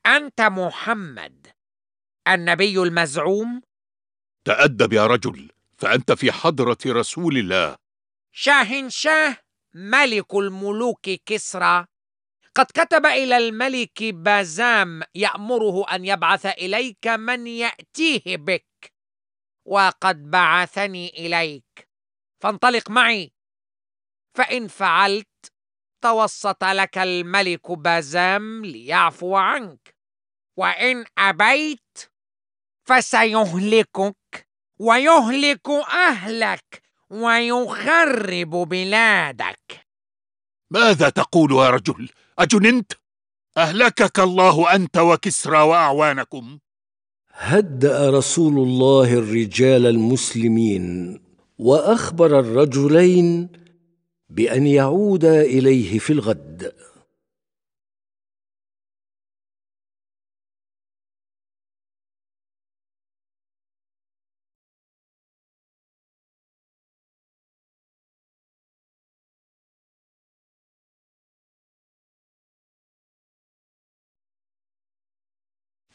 أأنت محمد النبي المزعوم؟ تأدب يا رجل فأنت في حضرة رسول الله شاهنشاه ملك الملوك كسرى قد كتب إلى الملك بازام يأمره أن يبعث إليك من يأتيه بك وقد بعثني إليك فانطلق معي فإن فعلت توسط لك الملك بازام ليعفو عنك وان ابيت فسيهلكك ويهلك اهلك ويخرب بلادك ماذا تقول يا رجل اجننت اهلكك الله انت وكسرى واعوانكم هدا رسول الله الرجال المسلمين واخبر الرجلين بان يعود اليه في الغد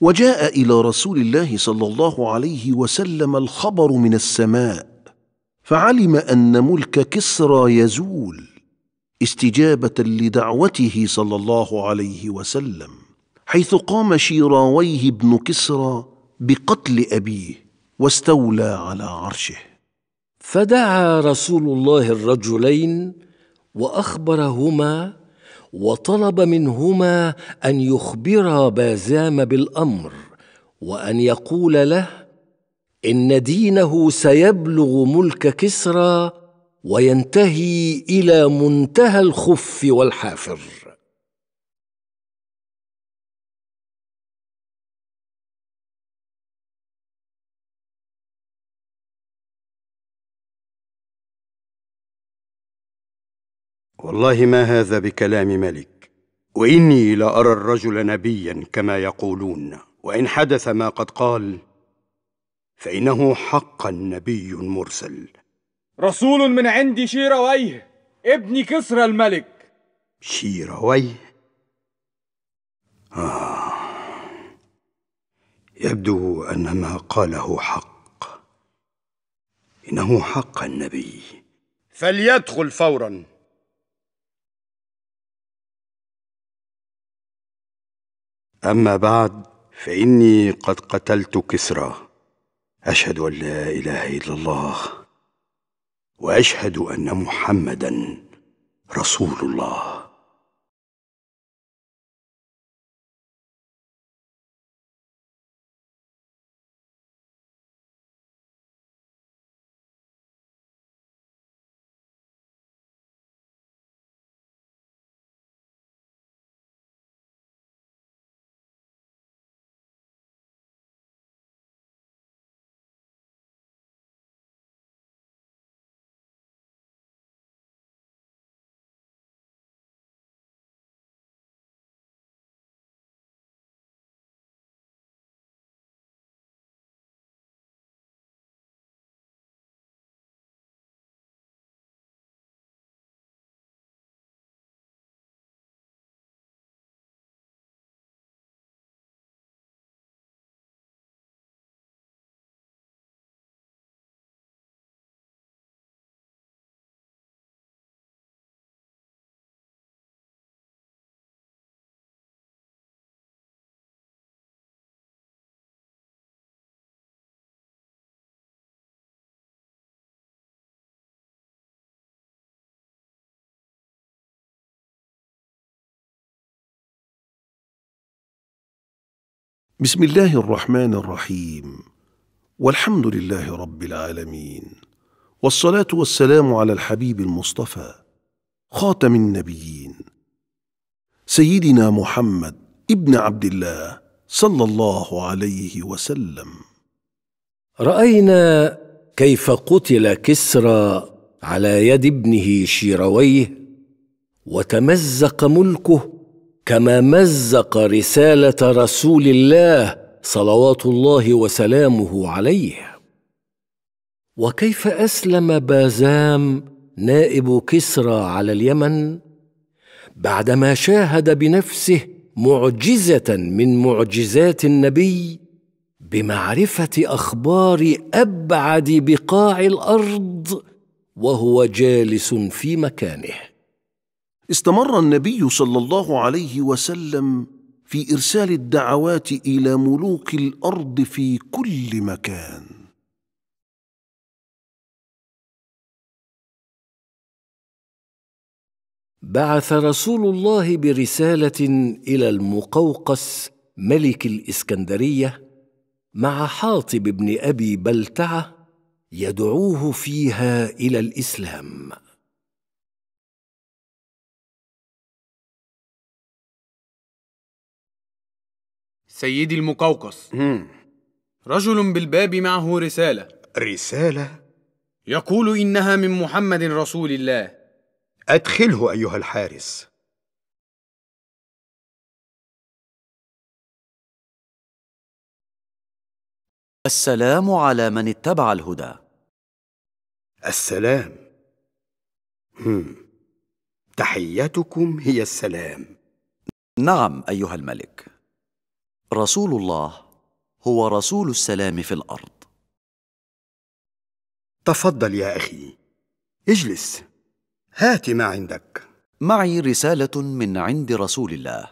وجاء الى رسول الله صلى الله عليه وسلم الخبر من السماء فعلم ان ملك كسرى يزول استجابه لدعوته صلى الله عليه وسلم حيث قام شيراويه بن كسرى بقتل ابيه واستولى على عرشه فدعا رسول الله الرجلين واخبرهما وطلب منهما ان يخبرا بازام بالامر وان يقول له ان دينه سيبلغ ملك كسرى وينتهي الى منتهى الخف والحافر والله ما هذا بكلام ملك واني لارى الرجل نبيا كما يقولون وان حدث ما قد قال فإنه حقا نبي مرسل رسول من عند شيرويه ابن كسرى الملك شيرويه آه. يبدو أن ما قاله حق إنه حق النبي فليدخل فورا أما بعد فإني قد قتلت كسرى اشهد ان لا اله الا الله واشهد ان محمدا رسول الله بسم الله الرحمن الرحيم والحمد لله رب العالمين والصلاه والسلام على الحبيب المصطفى خاتم النبيين سيدنا محمد ابن عبد الله صلى الله عليه وسلم راينا كيف قتل كسرى على يد ابنه شيرويه وتمزق ملكه كما مزق رساله رسول الله صلوات الله وسلامه عليه وكيف اسلم بازام نائب كسرى على اليمن بعدما شاهد بنفسه معجزه من معجزات النبي بمعرفه اخبار ابعد بقاع الارض وهو جالس في مكانه استمر النبي صلى الله عليه وسلم في ارسال الدعوات الى ملوك الارض في كل مكان بعث رسول الله برساله الى المقوقس ملك الاسكندريه مع حاطب بن ابي بلتعه يدعوه فيها الى الاسلام سيدي المقوقص رجل بالباب معه رسالة رسالة؟ يقول إنها من محمد رسول الله أدخله أيها الحارس السلام على من اتبع الهدى السلام هم. تحيتكم هي السلام نعم أيها الملك رسول الله هو رسول السلام في الأرض تفضل يا أخي اجلس هات ما عندك معي رسالة من عند رسول الله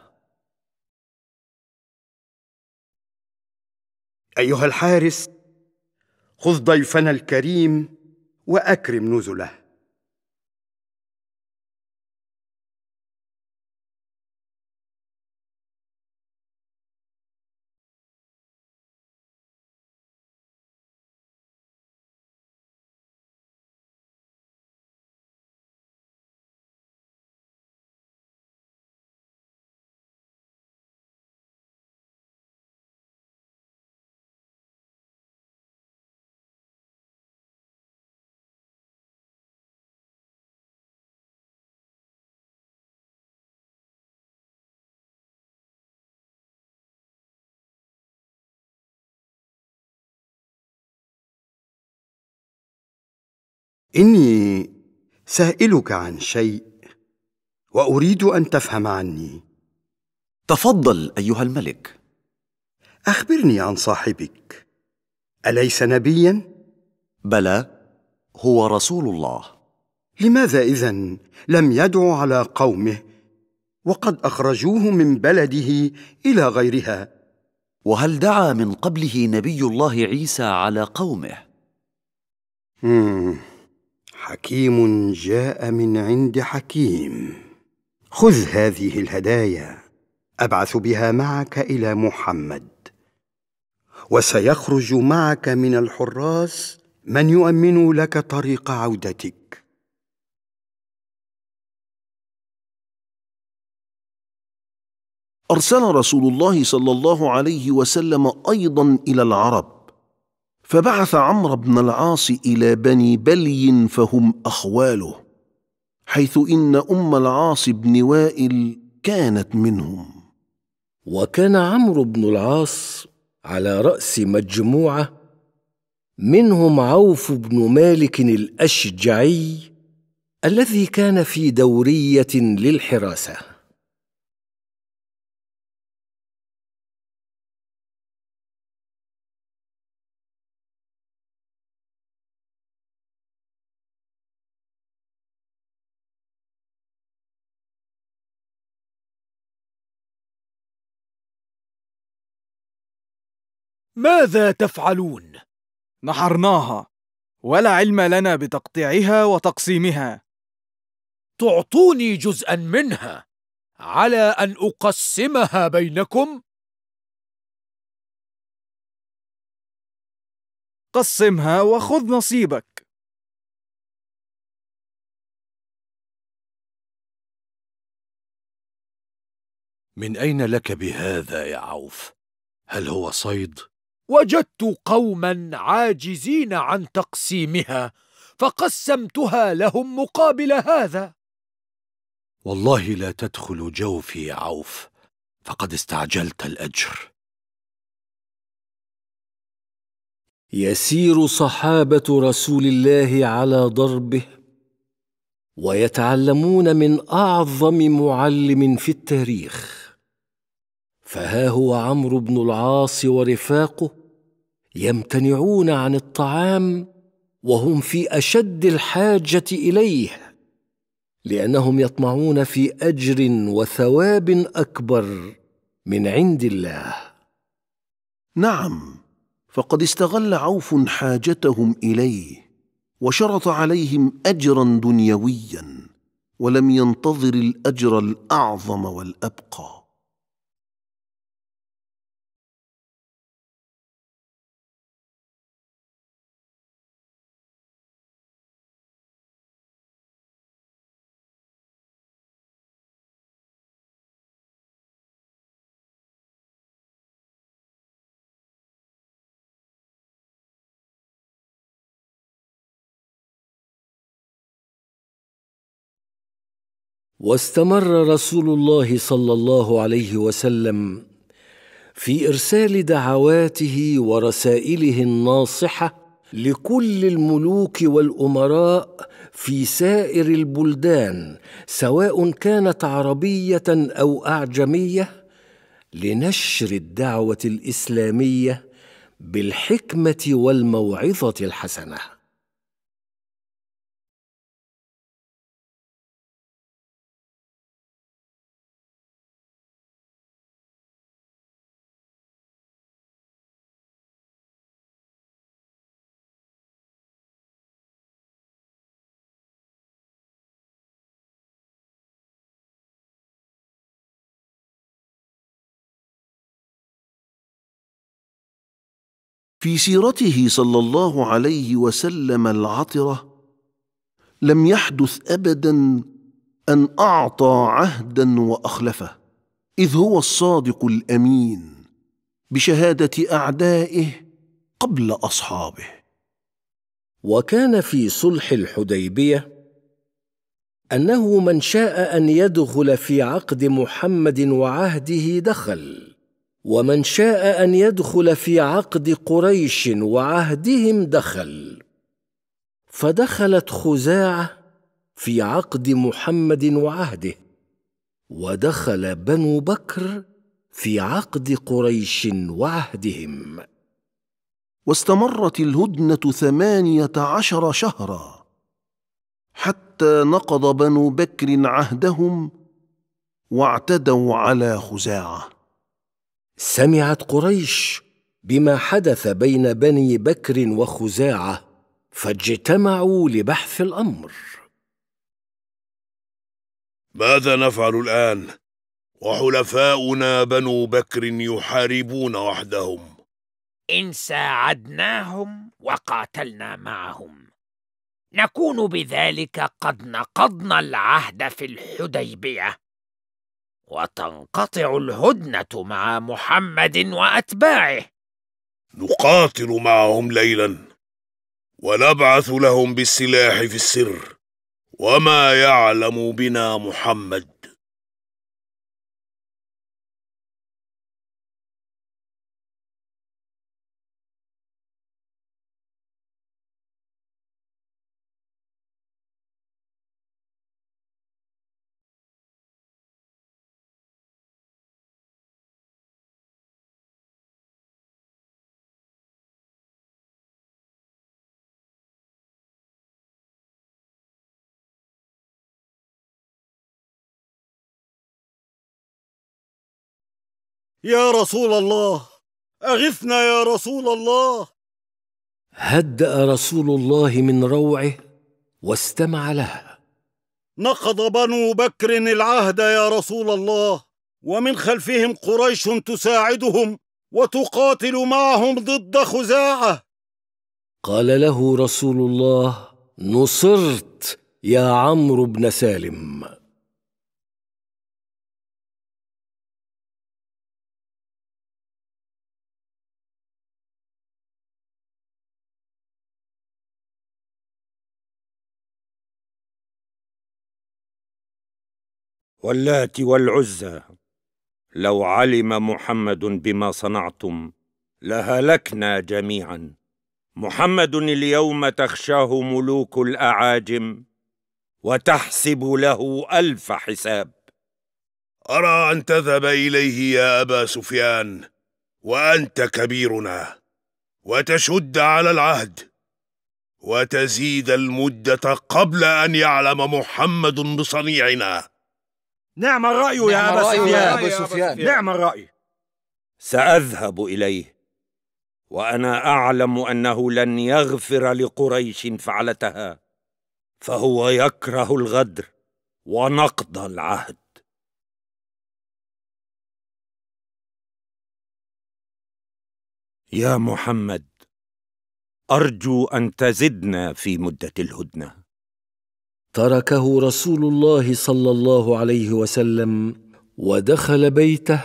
أيها الحارس خذ ضيفنا الكريم وأكرم نزله اني سائلك عن شيء واريد ان تفهم عني تفضل ايها الملك اخبرني عن صاحبك اليس نبيا بلى هو رسول الله لماذا اذن لم يدعو على قومه وقد اخرجوه من بلده الى غيرها وهل دعا من قبله نبي الله عيسى على قومه مم. حكيم جاء من عند حكيم خذ هذه الهدايا ابعث بها معك الى محمد وسيخرج معك من الحراس من يؤمن لك طريق عودتك ارسل رسول الله صلى الله عليه وسلم ايضا الى العرب فبعث عمرو بن العاص الى بني بلي فهم اخواله حيث ان ام العاص بن وائل كانت منهم وكان عمرو بن العاص على راس مجموعه منهم عوف بن مالك الاشجعي الذي كان في دوريه للحراسه ماذا تفعلون؟ نحرناها ولا علم لنا بتقطيعها وتقسيمها تعطوني جزءا منها على أن أقسمها بينكم؟ قسمها وخذ نصيبك من أين لك بهذا يا عوف؟ هل هو صيد؟ وجدت قوما عاجزين عن تقسيمها فقسمتها لهم مقابل هذا والله لا تدخل جوفي يا عوف فقد استعجلت الاجر يسير صحابه رسول الله على ضربه ويتعلمون من اعظم معلم في التاريخ فها هو عمرو بن العاص ورفاقه يمتنعون عن الطعام وهم في اشد الحاجه اليه لانهم يطمعون في اجر وثواب اكبر من عند الله نعم فقد استغل عوف حاجتهم اليه وشرط عليهم اجرا دنيويا ولم ينتظر الاجر الاعظم والابقى واستمر رسول الله صلى الله عليه وسلم في ارسال دعواته ورسائله الناصحه لكل الملوك والامراء في سائر البلدان سواء كانت عربيه او اعجميه لنشر الدعوه الاسلاميه بالحكمه والموعظه الحسنه في سيرته صلى الله عليه وسلم العطره لم يحدث ابدا ان اعطى عهدا واخلفه اذ هو الصادق الامين بشهاده اعدائه قبل اصحابه وكان في صلح الحديبيه انه من شاء ان يدخل في عقد محمد وعهده دخل ومن شاء ان يدخل في عقد قريش وعهدهم دخل فدخلت خزاعه في عقد محمد وعهده ودخل بنو بكر في عقد قريش وعهدهم واستمرت الهدنه ثمانيه عشر شهرا حتى نقض بنو بكر عهدهم واعتدوا على خزاعه سمعت قريش بما حدث بين بني بكر وخزاعه فاجتمعوا لبحث الامر ماذا نفعل الان وحلفاؤنا بنو بكر يحاربون وحدهم ان ساعدناهم وقاتلنا معهم نكون بذلك قد نقضنا العهد في الحديبيه وتنقطع الهدنة مع محمد وأتباعه نقاتل معهم ليلا ونبعث لهم بالسلاح في السر وما يعلم بنا محمد يا رسول الله اغثنا يا رسول الله هدا رسول الله من روعه واستمع لها نقض بنو بكر العهد يا رسول الله ومن خلفهم قريش تساعدهم وتقاتل معهم ضد خزاعه قال له رسول الله نصرت يا عمرو بن سالم واللات والعزى لو علم محمد بما صنعتم لهلكنا جميعا محمد اليوم تخشاه ملوك الاعاجم وتحسب له الف حساب ارى ان تذهب اليه يا ابا سفيان وانت كبيرنا وتشد على العهد وتزيد المده قبل ان يعلم محمد بصنيعنا نعم, نعم الرأي يا أبا سفيان. سفيان نعم الرأي سأذهب إليه وأنا أعلم أنه لن يغفر لقريش فعلتها فهو يكره الغدر ونقض العهد يا محمد أرجو أن تزدنا في مدة الهدنة تركه رسول الله صلى الله عليه وسلم ودخل بيته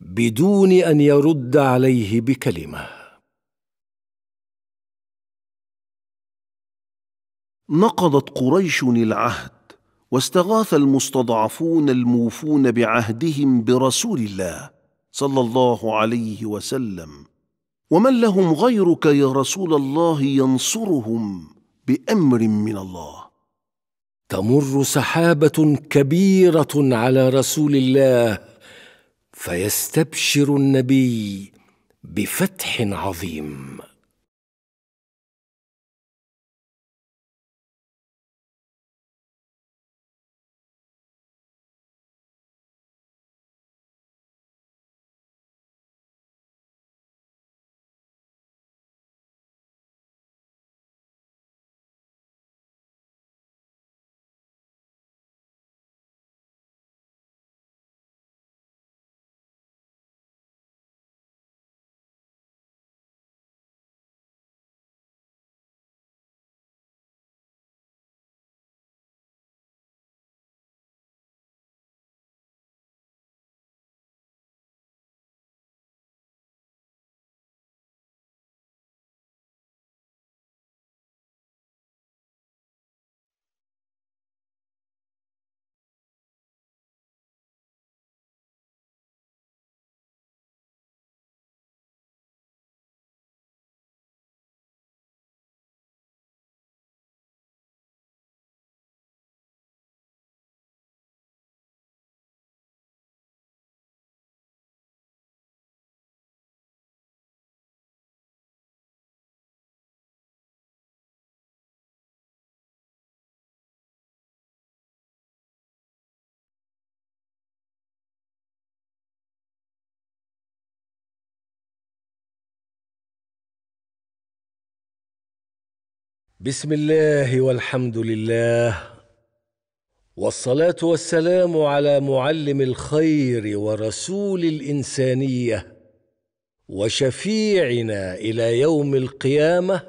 بدون ان يرد عليه بكلمه نقضت قريش العهد واستغاث المستضعفون الموفون بعهدهم برسول الله صلى الله عليه وسلم ومن لهم غيرك يا رسول الله ينصرهم بامر من الله تمر سحابه كبيره على رسول الله فيستبشر النبي بفتح عظيم بسم الله والحمد لله والصلاه والسلام على معلم الخير ورسول الانسانيه وشفيعنا الى يوم القيامه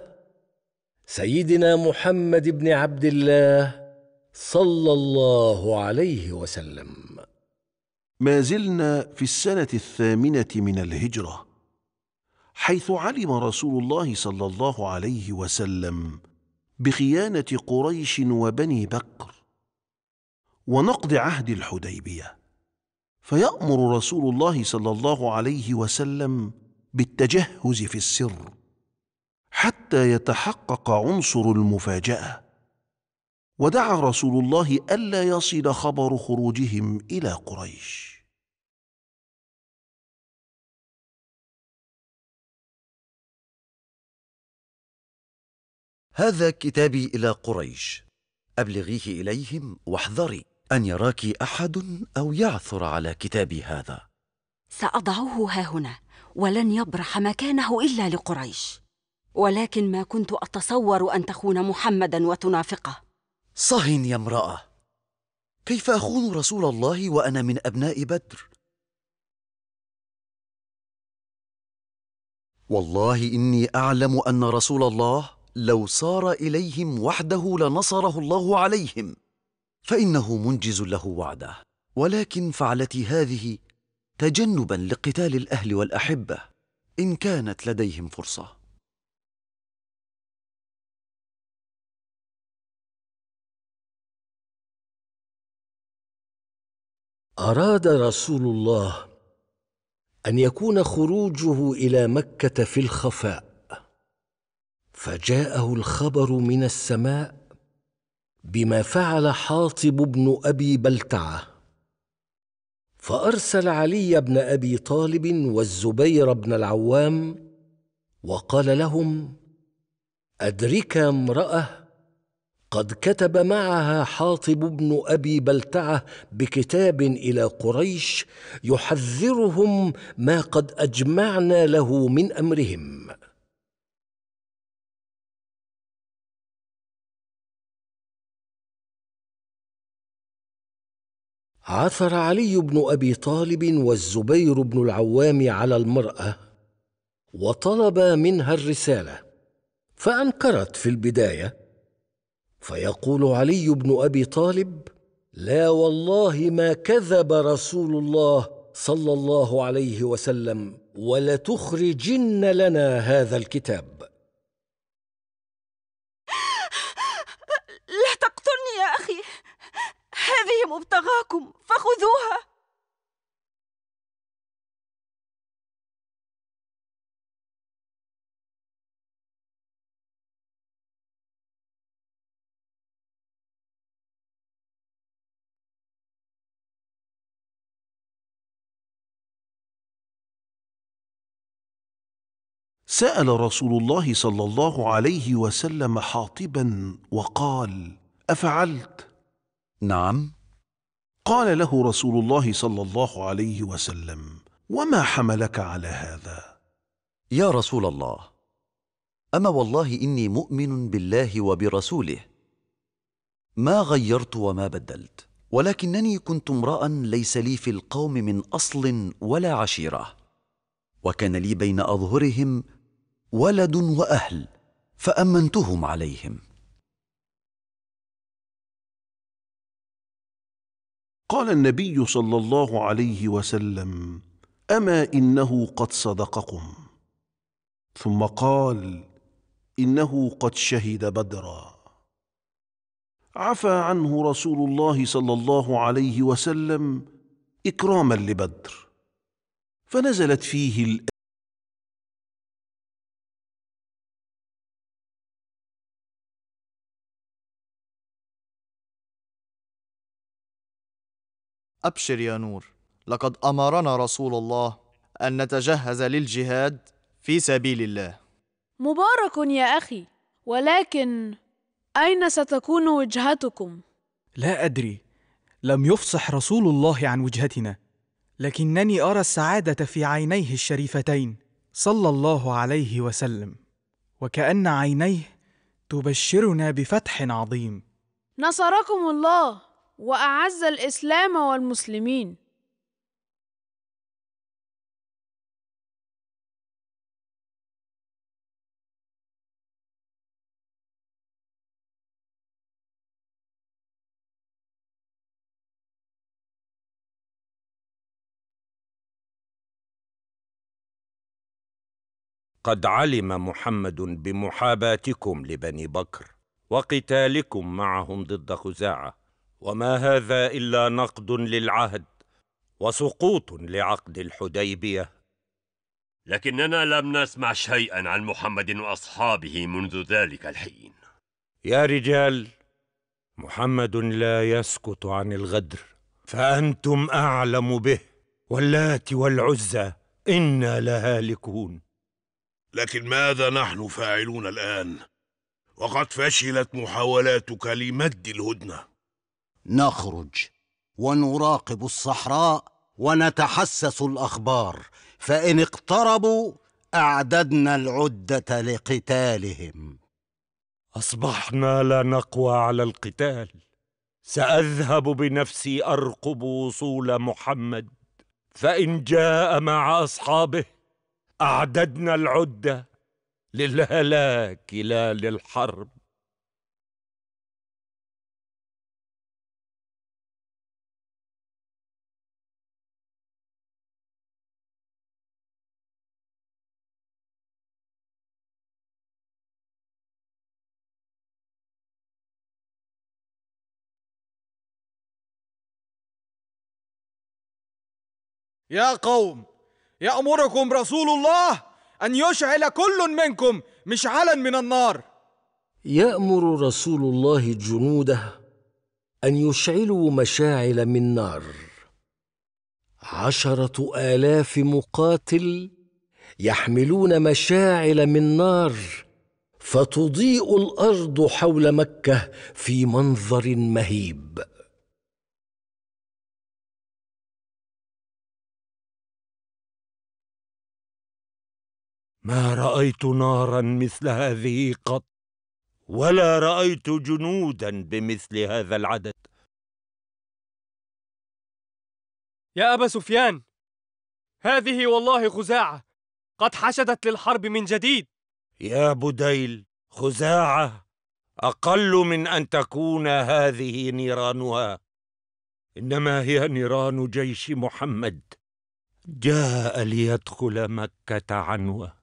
سيدنا محمد بن عبد الله صلى الله عليه وسلم ما زلنا في السنه الثامنه من الهجره حيث علم رسول الله صلى الله عليه وسلم بخيانة قريش وبني بكر ونقض عهد الحديبية فيأمر رسول الله صلى الله عليه وسلم بالتجهز في السر حتى يتحقق عنصر المفاجأة ودعا رسول الله ألا يصل خبر خروجهم إلى قريش هذا كتابي إلى قريش أبلغيه إليهم واحذري أن يراك أحد أو يعثر على كتابي هذا سأضعه ها هنا ولن يبرح مكانه إلا لقريش ولكن ما كنت أتصور أن تخون محمدا وتنافقه صهن يا امرأة كيف أخون رسول الله وأنا من أبناء بدر؟ والله إني أعلم أن رسول الله لو صار اليهم وحده لنصره الله عليهم فانه منجز له وعده ولكن فعلتي هذه تجنبا لقتال الاهل والاحبه ان كانت لديهم فرصه اراد رسول الله ان يكون خروجه الى مكه في الخفاء فجاءه الخبر من السماء بما فعل حاطب بن ابي بلتعه فارسل علي بن ابي طالب والزبير بن العوام وقال لهم ادرك امراه قد كتب معها حاطب بن ابي بلتعه بكتاب الى قريش يحذرهم ما قد اجمعنا له من امرهم عثر علي بن ابي طالب والزبير بن العوام على المراه وطلبا منها الرساله فانكرت في البدايه فيقول علي بن ابي طالب لا والله ما كذب رسول الله صلى الله عليه وسلم ولتخرجن لنا هذا الكتاب مبتغاكم فخذوها سال رسول الله صلى الله عليه وسلم حاطبا وقال افعلت نعم قال له رسول الله صلى الله عليه وسلم وما حملك على هذا يا رسول الله اما والله اني مؤمن بالله وبرسوله ما غيرت وما بدلت ولكنني كنت امرا ليس لي في القوم من اصل ولا عشيره وكان لي بين اظهرهم ولد واهل فامنتهم عليهم قال النبي صلى الله عليه وسلم اما انه قد صدقكم ثم قال انه قد شهد بدرا عفى عنه رسول الله صلى الله عليه وسلم اكراما لبدر فنزلت فيه أبشر يا نور لقد أمرنا رسول الله أن نتجهز للجهاد في سبيل الله مبارك يا أخي ولكن أين ستكون وجهتكم؟ لا أدري لم يفصح رسول الله عن وجهتنا لكنني أرى السعادة في عينيه الشريفتين صلى الله عليه وسلم وكأن عينيه تبشرنا بفتح عظيم نصركم الله واعز الاسلام والمسلمين قد علم محمد بمحاباتكم لبني بكر وقتالكم معهم ضد خزاعه وما هذا الا نقد للعهد وسقوط لعقد الحديبيه لكننا لم نسمع شيئا عن محمد واصحابه منذ ذلك الحين يا رجال محمد لا يسكت عن الغدر فانتم اعلم به واللات والعزى انا لهالكون لكن ماذا نحن فاعلون الان وقد فشلت محاولاتك لمد الهدنه نخرج ونراقب الصحراء ونتحسس الاخبار فان اقتربوا اعددنا العده لقتالهم اصبحنا لا نقوى على القتال ساذهب بنفسي ارقب وصول محمد فان جاء مع اصحابه اعددنا العده للهلاك لا للحرب يا قوم يأمركم رسول الله أن يشعل كل منكم مشعلا من النار يأمر رسول الله جنوده أن يشعلوا مشاعل من نار عشرة آلاف مقاتل يحملون مشاعل من نار فتضيء الأرض حول مكة في منظر مهيب ما رايت نارا مثل هذه قط ولا رايت جنودا بمثل هذا العدد يا ابا سفيان هذه والله خزاعه قد حشدت للحرب من جديد يا بديل خزاعه اقل من ان تكون هذه نيرانها انما هي نيران جيش محمد جاء ليدخل مكه عنوه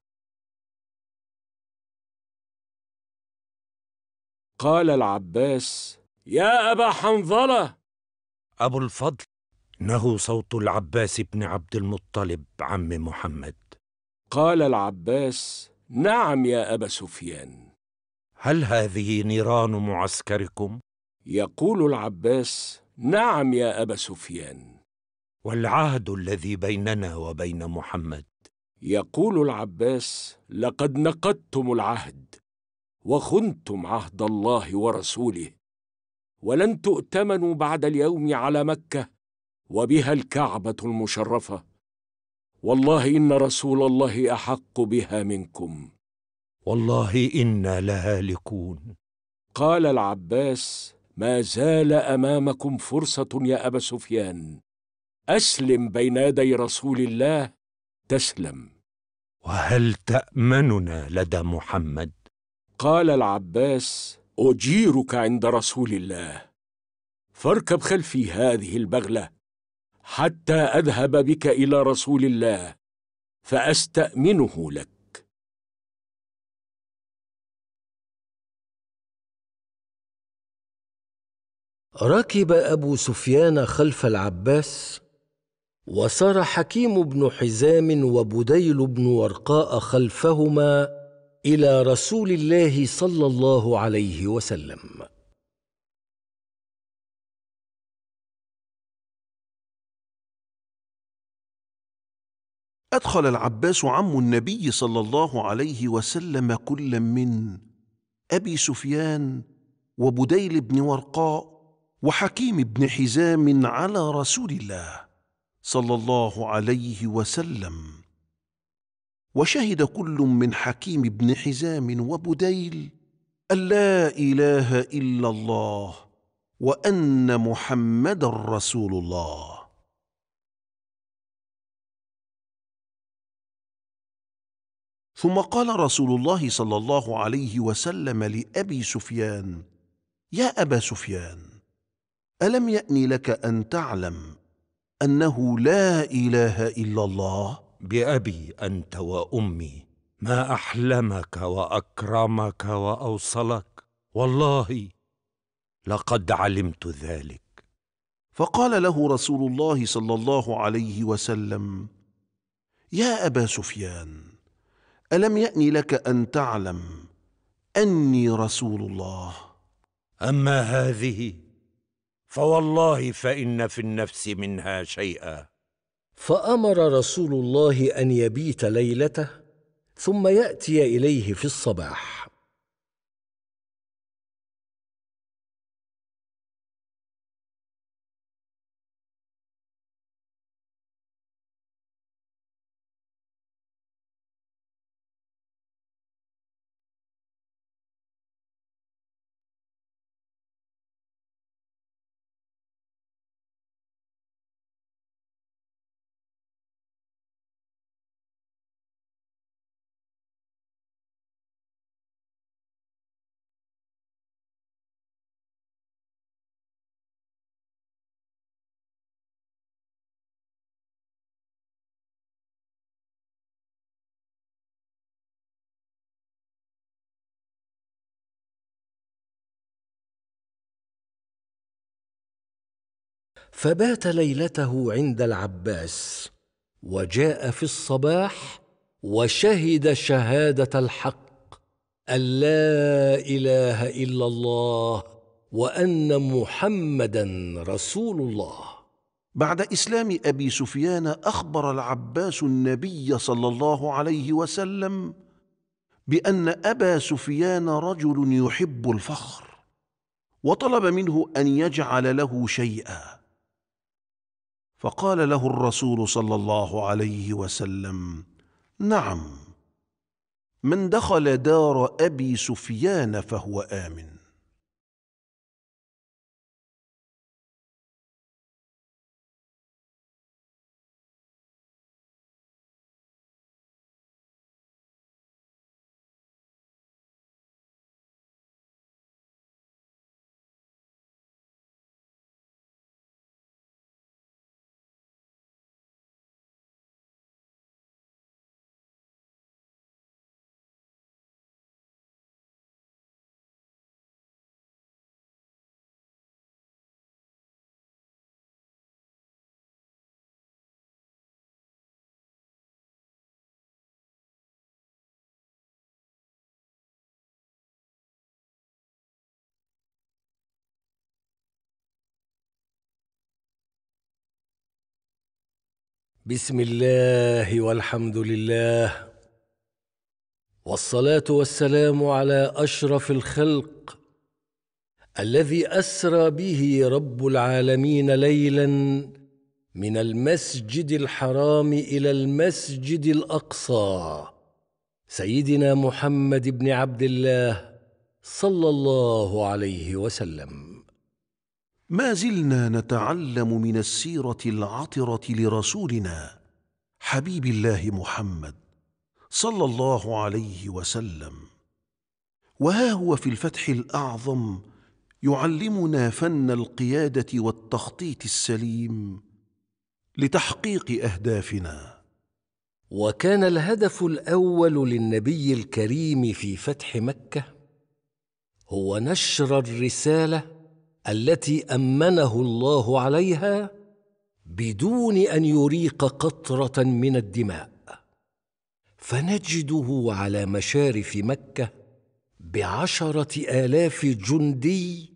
قال العباس يا أبا حنظلة أبو الفضل إنه صوت العباس بن عبد المطلب عم محمد قال العباس نعم يا أبا سفيان هل هذه نيران معسكركم؟ يقول العباس نعم يا أبا سفيان والعهد الذي بيننا وبين محمد يقول العباس لقد نقدتم العهد وخنتم عهد الله ورسوله ولن تؤتمنوا بعد اليوم على مكه وبها الكعبه المشرفه والله ان رسول الله احق بها منكم والله انا لهالكون قال العباس ما زال امامكم فرصه يا ابا سفيان اسلم بين يدي رسول الله تسلم وهل تامننا لدى محمد فقال العباس أجيرك عند رسول الله فاركب خلفي هذه البغلة حتى أذهب بك إلى رسول الله فأستأمنه لك ركب أبو سفيان خلف العباس وسار حكيم بن حزام وبديل بن ورقاء خلفهما الى رسول الله صلى الله عليه وسلم أدخل العباس عم النبي صلى الله عليه وسلم كلا من أبي سفيان وبديل بن ورقاء وحكيم بن حزام على رسول الله صلى الله عليه وسلم وشهد كل من حكيم بن حزام وبديل أن لا إله إلا الله وأن محمدا رسول الله ثم قال رسول الله صلى الله عليه وسلم لأبي سفيان يا أبا سفيان ألم يأن لك أن تعلم أنه لا إله إلا الله؟ بابي انت وامي ما احلمك واكرمك واوصلك والله لقد علمت ذلك فقال له رسول الله صلى الله عليه وسلم يا ابا سفيان الم يان لك ان تعلم اني رسول الله اما هذه فوالله فان في النفس منها شيئا فامر رسول الله ان يبيت ليلته ثم ياتي اليه في الصباح فبات ليلته عند العباس وجاء في الصباح وشهد شهاده الحق ان لا اله الا الله وان محمدا رسول الله بعد اسلام ابي سفيان اخبر العباس النبي صلى الله عليه وسلم بان ابا سفيان رجل يحب الفخر وطلب منه ان يجعل له شيئا فقال له الرسول صلى الله عليه وسلم نعم من دخل دار ابي سفيان فهو امن بسم الله والحمد لله والصلاه والسلام على اشرف الخلق الذي اسرى به رب العالمين ليلا من المسجد الحرام الى المسجد الاقصى سيدنا محمد بن عبد الله صلى الله عليه وسلم ما زلنا نتعلم من السيره العطره لرسولنا حبيب الله محمد صلى الله عليه وسلم وها هو في الفتح الاعظم يعلمنا فن القياده والتخطيط السليم لتحقيق اهدافنا وكان الهدف الاول للنبي الكريم في فتح مكه هو نشر الرساله التي امنه الله عليها بدون ان يريق قطره من الدماء فنجده على مشارف مكه بعشره الاف جندي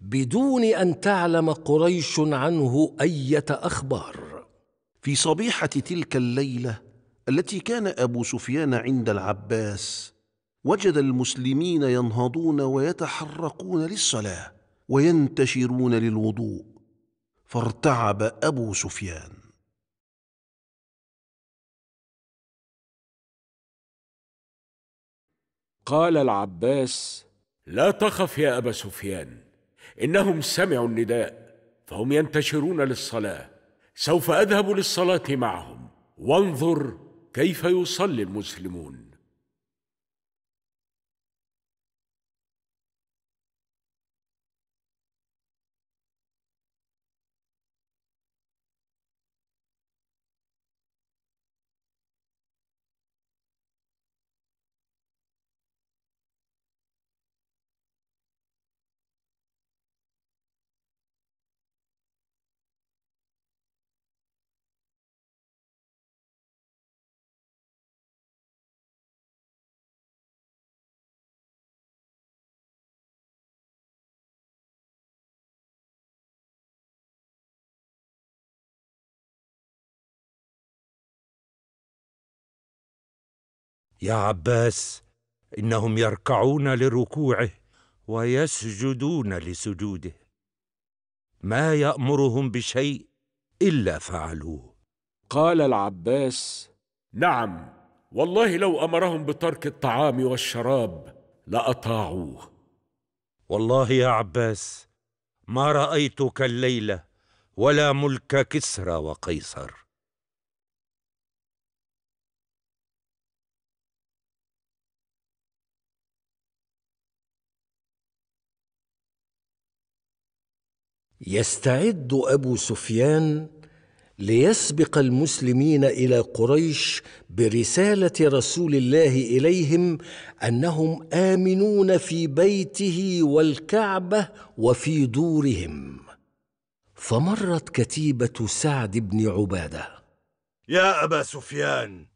بدون ان تعلم قريش عنه ايه اخبار في صبيحه تلك الليله التي كان ابو سفيان عند العباس وجد المسلمين ينهضون ويتحرقون للصلاه وينتشرون للوضوء فارتعب ابو سفيان قال العباس لا تخف يا ابا سفيان انهم سمعوا النداء فهم ينتشرون للصلاه سوف اذهب للصلاه معهم وانظر كيف يصلي المسلمون يا عباس انهم يركعون لركوعه ويسجدون لسجوده ما يامرهم بشيء الا فعلوه قال العباس نعم والله لو امرهم بترك الطعام والشراب لاطاعوه والله يا عباس ما رايتك الليله ولا ملك كسرى وقيصر يستعد ابو سفيان ليسبق المسلمين الى قريش برساله رسول الله اليهم انهم امنون في بيته والكعبه وفي دورهم فمرت كتيبه سعد بن عباده يا ابا سفيان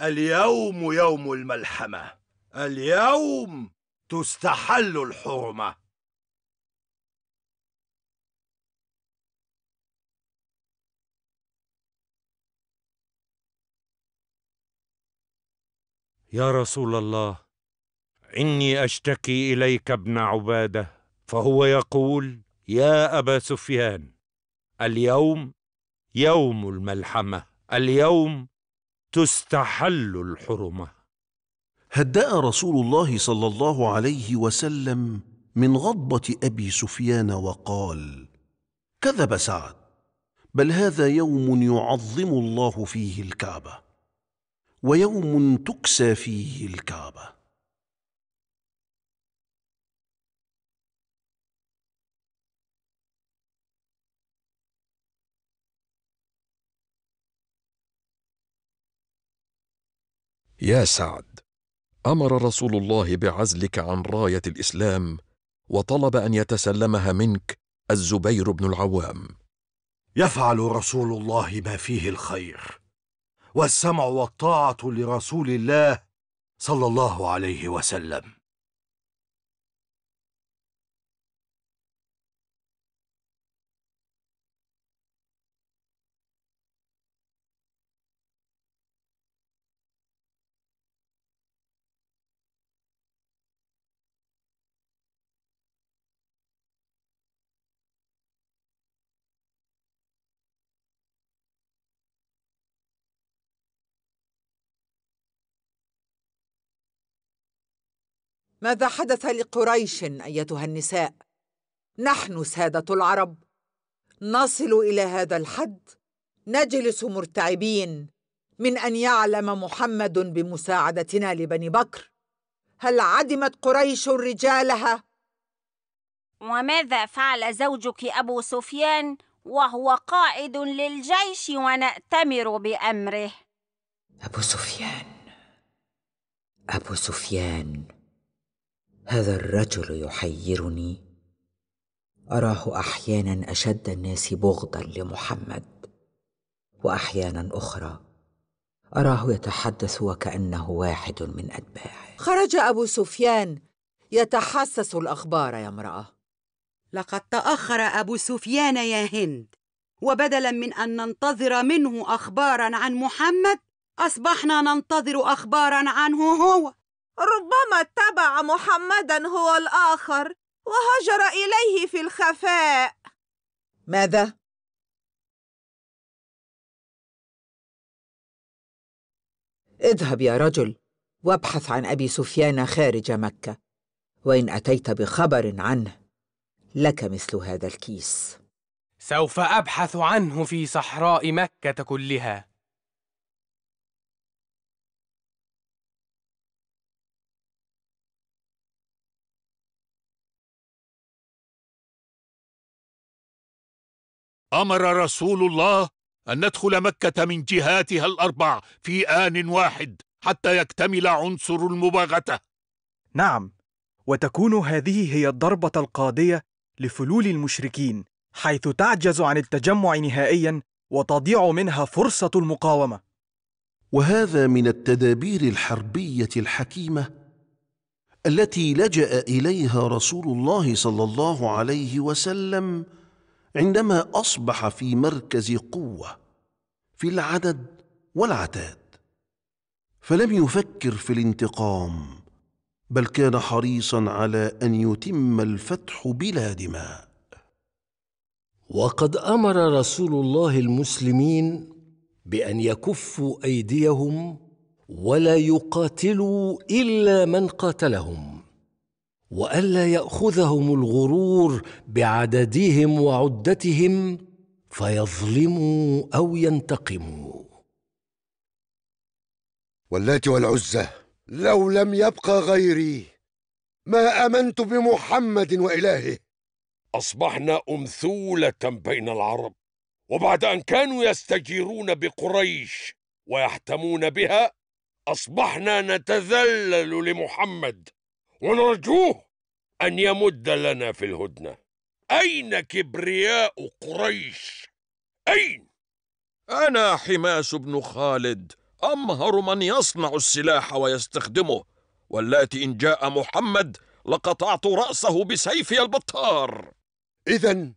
اليوم يوم الملحمه اليوم تستحل الحرمه يا رسول الله إني أشتكي إليك ابن عبادة فهو يقول يا أبا سفيان اليوم يوم الملحمة اليوم تستحل الحرمة هدأ رسول الله صلى الله عليه وسلم من غضبة أبي سفيان وقال كذب سعد بل هذا يوم يعظم الله فيه الكعبه ويوم تكسى فيه الكعبه يا سعد امر رسول الله بعزلك عن رايه الاسلام وطلب ان يتسلمها منك الزبير بن العوام يفعل رسول الله ما فيه الخير والسمع والطاعه لرسول الله صلى الله عليه وسلم ماذا حدث لقريش ايتها النساء نحن ساده العرب نصل الى هذا الحد نجلس مرتعبين من ان يعلم محمد بمساعدتنا لبني بكر هل عدمت قريش رجالها وماذا فعل زوجك ابو سفيان وهو قائد للجيش وناتمر بامره ابو سفيان ابو سفيان هذا الرجل يحيرني اراه احيانا اشد الناس بغضا لمحمد واحيانا اخرى اراه يتحدث وكانه واحد من اتباعه خرج ابو سفيان يتحسس الاخبار يا امراه لقد تاخر ابو سفيان يا هند وبدلا من ان ننتظر منه اخبارا عن محمد اصبحنا ننتظر اخبارا عنه هو ربما اتبع محمدا هو الآخر وهجر إليه في الخفاء ماذا؟ اذهب يا رجل وابحث عن أبي سفيان خارج مكة وإن أتيت بخبر عنه لك مثل هذا الكيس سوف أبحث عنه في صحراء مكة كلها امر رسول الله ان ندخل مكه من جهاتها الاربع في ان واحد حتى يكتمل عنصر المباغته نعم وتكون هذه هي الضربه القاضيه لفلول المشركين حيث تعجز عن التجمع نهائيا وتضيع منها فرصه المقاومه وهذا من التدابير الحربيه الحكيمه التي لجا اليها رسول الله صلى الله عليه وسلم عندما اصبح في مركز قوه في العدد والعتاد فلم يفكر في الانتقام بل كان حريصا على ان يتم الفتح بلا دماء وقد امر رسول الله المسلمين بان يكفوا ايديهم ولا يقاتلوا الا من قاتلهم والا ياخذهم الغرور بعددهم وعدتهم فيظلموا او ينتقموا واللات والعزى لو لم يبق غيري ما امنت بمحمد والهه اصبحنا امثوله بين العرب وبعد ان كانوا يستجيرون بقريش ويحتمون بها اصبحنا نتذلل لمحمد ونرجوه أن يمد لنا في الهدنة أين كبرياء قريش؟ أين؟ أنا حماس بن خالد أمهر من يصنع السلاح ويستخدمه واللاتي إن جاء محمد لقطعت رأسه بسيفي البطار إذا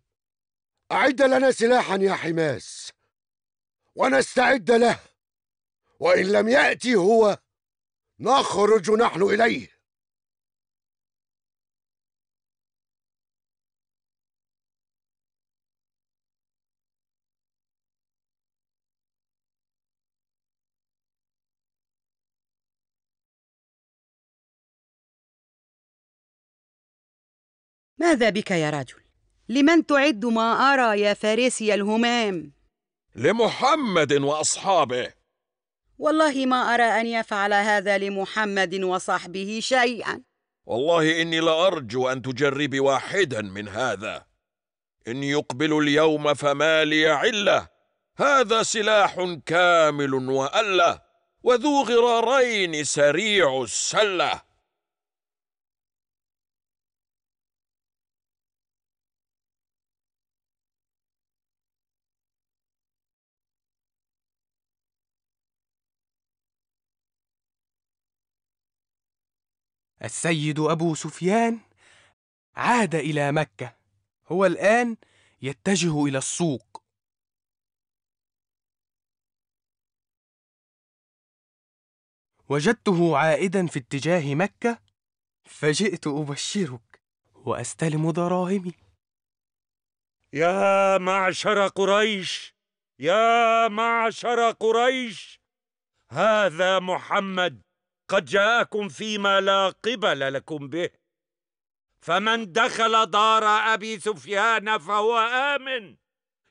أعد لنا سلاحا يا حماس ونستعد له وإن لم يأتي هو نخرج نحن إليه ماذا بك يا رجل؟ لمن تعد ما أرى يا فارسي الهمام؟ لمحمد وأصحابه والله ما أرى أن يفعل هذا لمحمد وصحبه شيئا والله إني لأرجو أن تجربي واحدا من هذا إن يقبل اليوم فما لي علة هذا سلاح كامل وألة وذو غرارين سريع السلة السيد أبو سفيان عاد إلى مكة هو الآن يتجه إلى السوق وجدته عائدا في اتجاه مكة فجئت أبشرك وأستلم دراهمي يا معشر قريش يا معشر قريش هذا محمد قد جاءكم فيما لا قبل لكم به فمن دخل دار ابي سفيان فهو امن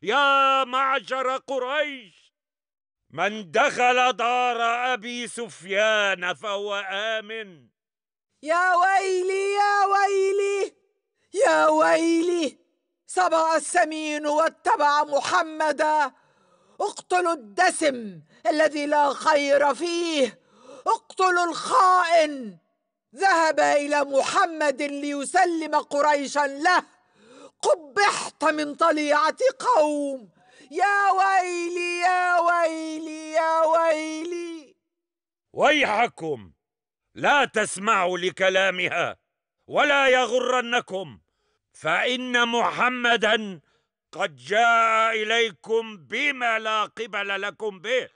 يا معشر قريش من دخل دار ابي سفيان فهو امن يا ويلي يا ويلي يا ويلي سبع السمين واتبع محمدا اقتلوا الدسم الذي لا خير فيه اقتلوا الخائن ذهب إلى محمد ليسلم قريشا له قبحت من طليعة قوم يا ويلي يا ويلي يا ويلي ويحكم لا تسمعوا لكلامها ولا يغرنكم فإن محمدا قد جاء إليكم بما لا قبل لكم به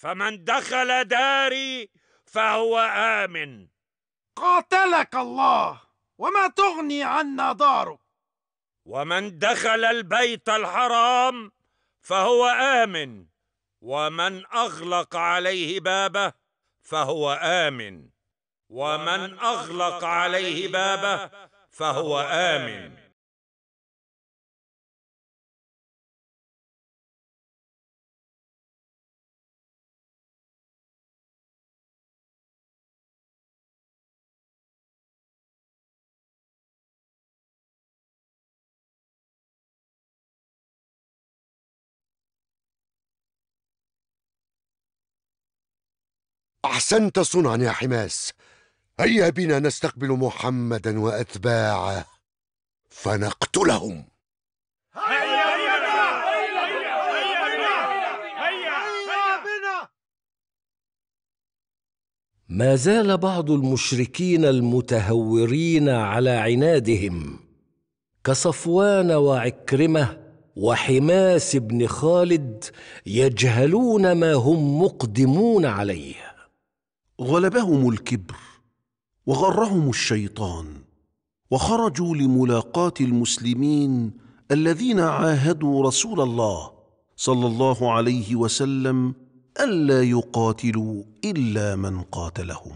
فمن دخل داري فهو آمن قاتلك الله وما تغني عنا دارك ومن دخل البيت الحرام فهو آمن ومن أغلق عليه بابه فهو آمن ومن أغلق عليه بابه فهو آمن أحسنت صنعا يا حماس هيا بنا نستقبل محمدا وأتباعه فنقتلهم هيا بنا هيا بنا هيا بنا ما زال بعض المشركين المتهورين على عنادهم كصفوان وعكرمه وحماس بن خالد يجهلون ما هم مقدمون عليه غلبهم الكبر وغرهم الشيطان وخرجوا لملاقاه المسلمين الذين عاهدوا رسول الله صلى الله عليه وسلم الا يقاتلوا الا من قاتلهم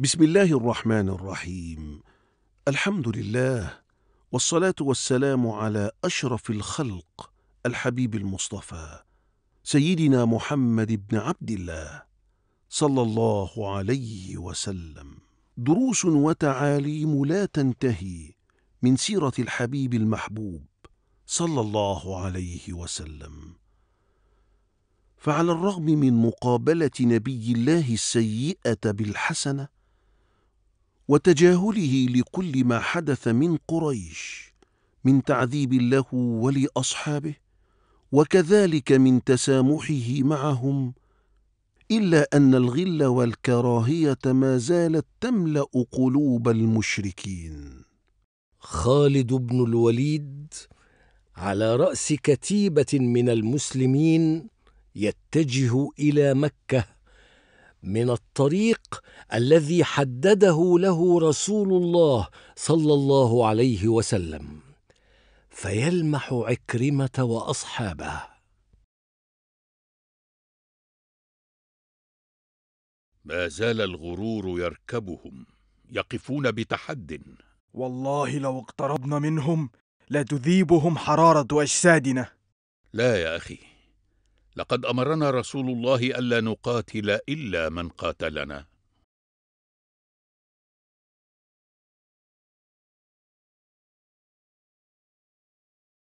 بسم الله الرحمن الرحيم الحمد لله والصلاة والسلام على أشرف الخلق الحبيب المصطفى سيدنا محمد بن عبد الله صلى الله عليه وسلم دروس وتعاليم لا تنتهي من سيرة الحبيب المحبوب صلى الله عليه وسلم فعلى الرغم من مقابلة نبي الله السيئة بالحسنة وتجاهله لكل ما حدث من قريش من تعذيب له ولاصحابه وكذلك من تسامحه معهم الا ان الغل والكراهيه ما زالت تملا قلوب المشركين خالد بن الوليد على راس كتيبه من المسلمين يتجه الى مكه من الطريق الذي حدده له رسول الله صلى الله عليه وسلم فيلمح عكرمه واصحابه ما زال الغرور يركبهم يقفون بتحد والله لو اقتربنا منهم لتذيبهم حراره اجسادنا لا يا اخي لقد امرنا رسول الله الا نقاتل الا من قاتلنا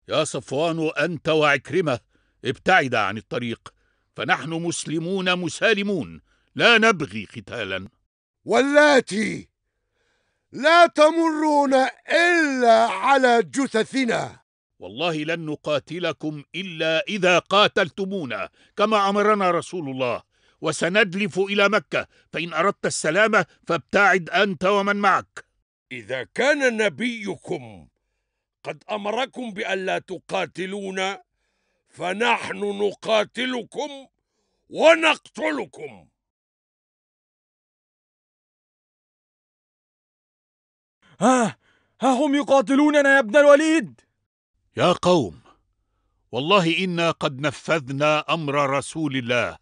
يا صفوان انت وعكرمه ابتعدا عن الطريق فنحن مسلمون مسالمون لا نبغي قتالا واللاتي لا تمرون الا على جثثنا والله لن نقاتلكم إلا إذا قاتلتمونا كما أمرنا رسول الله وسندلف إلى مكة فإن أردت السلامة فابتعد أنت ومن معك إذا كان نبيكم قد أمركم بألا تقاتلونا فنحن نقاتلكم ونقتلكم ها ها هم يقاتلوننا يا ابن الوليد يا قوم والله انا قد نفذنا امر رسول الله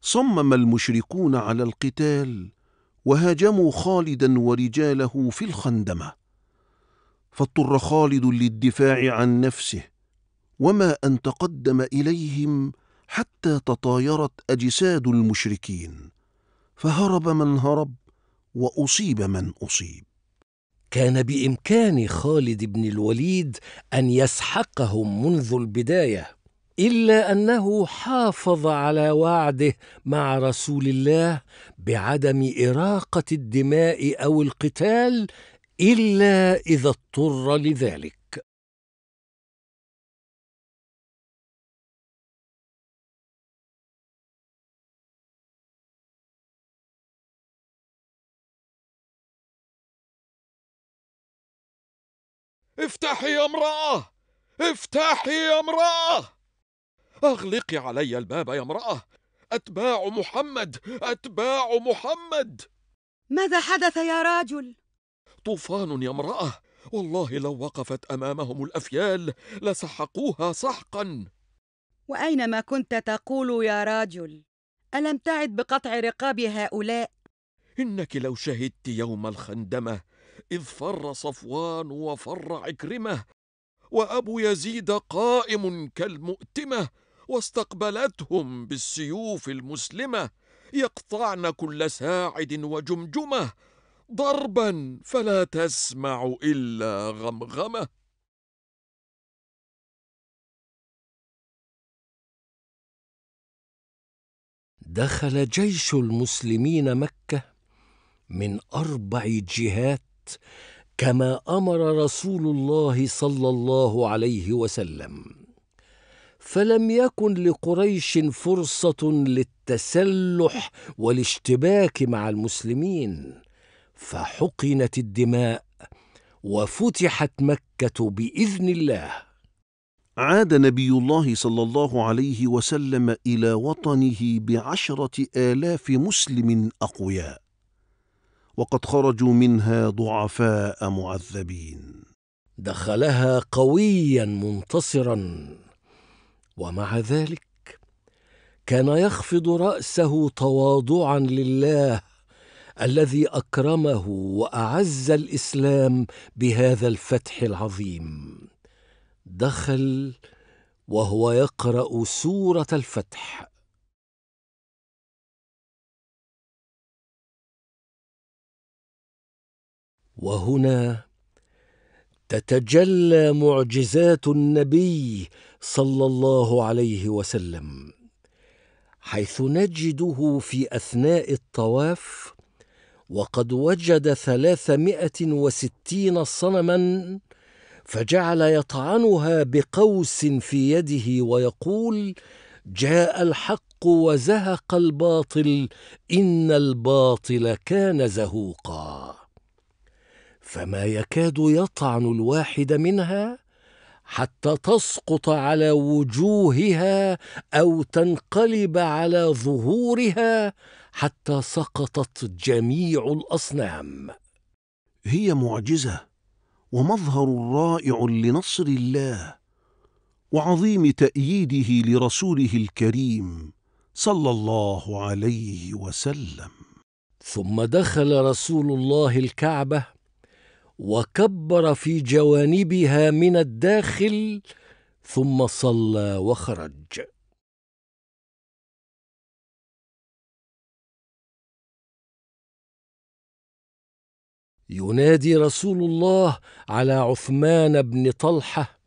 صمم المشركون على القتال وهاجموا خالدا ورجاله في الخندمه فاضطر خالد للدفاع عن نفسه وما ان تقدم اليهم حتى تطايرت أجساد المشركين فهرب من هرب وأصيب من أصيب كان بإمكان خالد بن الوليد أن يسحقهم منذ البداية إلا أنه حافظ على وعده مع رسول الله بعدم إراقة الدماء أو القتال إلا إذا اضطر لذلك افتحي يا امرأة افتحي يا امرأة أغلقي علي الباب يا امرأة أتباع محمد أتباع محمد ماذا حدث يا راجل؟ طوفان يا امرأة والله لو وقفت أمامهم الأفيال لسحقوها سحقا وأين ما كنت تقول يا راجل؟ ألم تعد بقطع رقاب هؤلاء؟ إنك لو شهدت يوم الخندمة إذ فر صفوان وفر عكرمة وأبو يزيد قائم كالمؤتمة واستقبلتهم بالسيوف المسلمة يقطعن كل ساعد وجمجمة ضربا فلا تسمع إلا غمغمة دخل جيش المسلمين مكة من أربع جهات كما امر رسول الله صلى الله عليه وسلم فلم يكن لقريش فرصه للتسلح والاشتباك مع المسلمين فحقنت الدماء وفتحت مكه باذن الله عاد نبي الله صلى الله عليه وسلم الى وطنه بعشره الاف مسلم اقوياء وقد خرجوا منها ضعفاء معذبين دخلها قويا منتصرا ومع ذلك كان يخفض راسه تواضعا لله الذي اكرمه واعز الاسلام بهذا الفتح العظيم دخل وهو يقرا سوره الفتح وهنا تتجلى معجزات النبي صلى الله عليه وسلم حيث نجده في أثناء الطواف وقد وجد ثلاثمائة وستين صنما فجعل يطعنها بقوس في يده ويقول جاء الحق وزهق الباطل إن الباطل كان زهوقاً فما يكاد يطعن الواحد منها حتى تسقط على وجوهها او تنقلب على ظهورها حتى سقطت جميع الاصنام هي معجزه ومظهر رائع لنصر الله وعظيم تاييده لرسوله الكريم صلى الله عليه وسلم ثم دخل رسول الله الكعبه وكبر في جوانبها من الداخل ثم صلى وخرج ينادي رسول الله على عثمان بن طلحه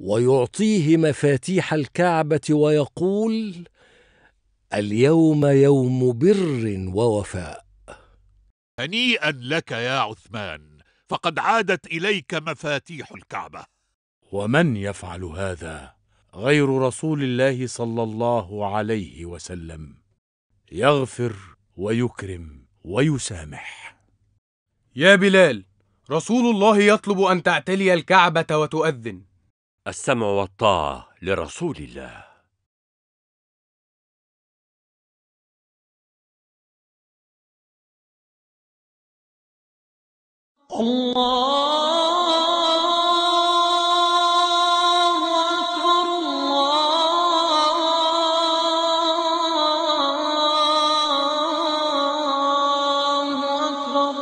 ويعطيه مفاتيح الكعبه ويقول اليوم يوم بر ووفاء هنيئا لك يا عثمان فقد عادت اليك مفاتيح الكعبه ومن يفعل هذا غير رسول الله صلى الله عليه وسلم يغفر ويكرم ويسامح يا بلال رسول الله يطلب ان تعتلي الكعبه وتؤذن السمع والطاعه لرسول الله الله أكبر الله أكبر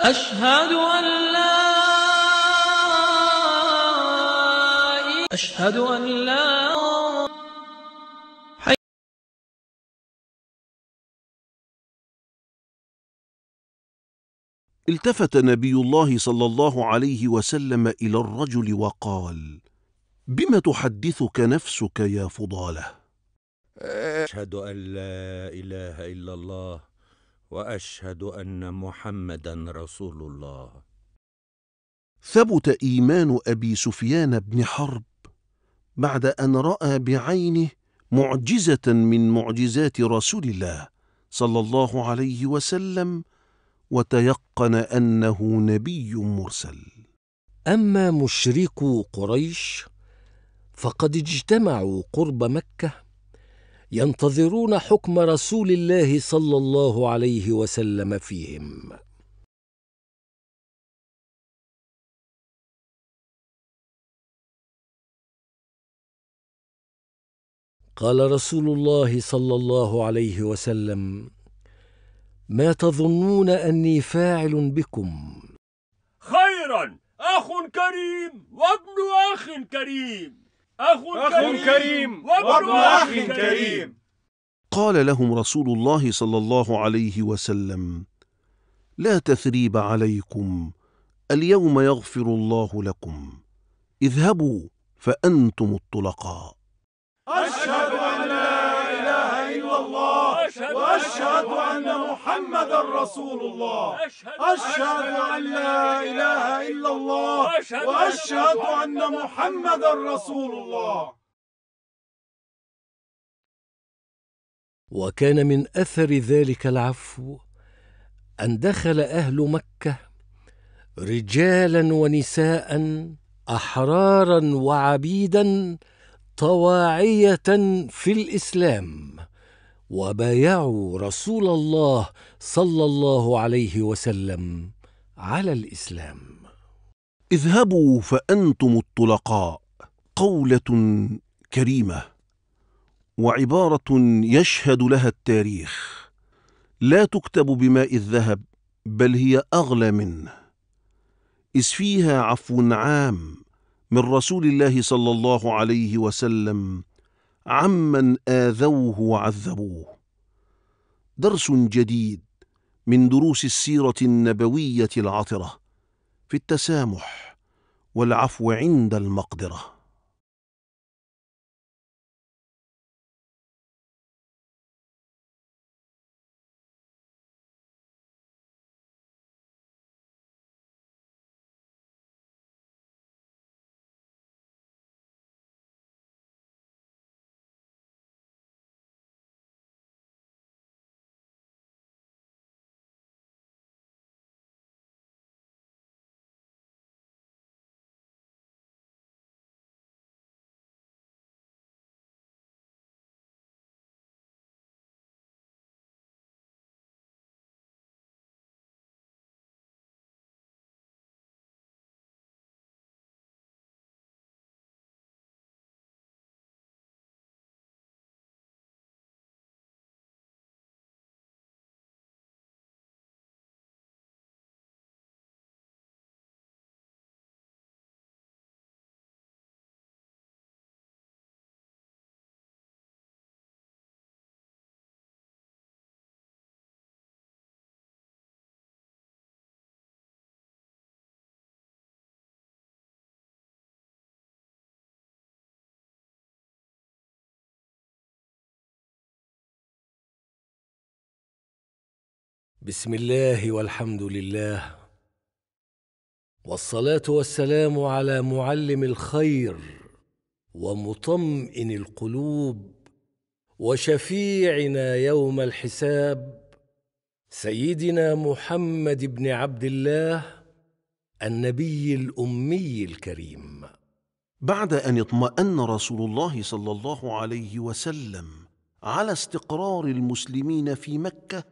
أشهد أن لا أشهد أن لا التفت نبي الله صلى الله عليه وسلم إلى الرجل وقال بما تحدثك نفسك يا فضالة أشهد أن لا إله إلا الله وأشهد أن محمدا رسول الله ثبت إيمان أبي سفيان بن حرب بعد أن رأى بعينه معجزة من معجزات رسول الله صلى الله عليه وسلم وتيقن أنه نبي مرسل أما مشركو قريش فقد اجتمعوا قرب مكة ينتظرون حكم رسول الله صلى الله عليه وسلم فيهم قال رسول الله صلى الله عليه وسلم ما تظنون اني فاعل بكم خيرا اخ كريم وابن اخ كريم اخ, أخ كريم, كريم وابن اخ كريم قال لهم رسول الله صلى الله عليه وسلم لا تثريب عليكم اليوم يغفر الله لكم اذهبوا فانتم الطلقاء اشهد وأشهد أن محمد رسول الله أشهد أن لا إله إلا الله وأشهد أن محمد رسول الله وكان من أثر ذلك العفو أن دخل أهل مكة رجالا ونساء أحرارا وعبيدا طواعية في الإسلام وبايعوا رسول الله صلى الله عليه وسلم على الاسلام اذهبوا فانتم الطلقاء قوله كريمه وعباره يشهد لها التاريخ لا تكتب بماء الذهب بل هي اغلى منه اذ فيها عفو عام من رسول الله صلى الله عليه وسلم عمن آذوه وعذبوه درس جديد من دروس السيرة النبوية العطرة في التسامح والعفو عند المقدره بسم الله والحمد لله والصلاه والسلام على معلم الخير ومطمئن القلوب وشفيعنا يوم الحساب سيدنا محمد بن عبد الله النبي الامي الكريم بعد ان اطمان رسول الله صلى الله عليه وسلم على استقرار المسلمين في مكه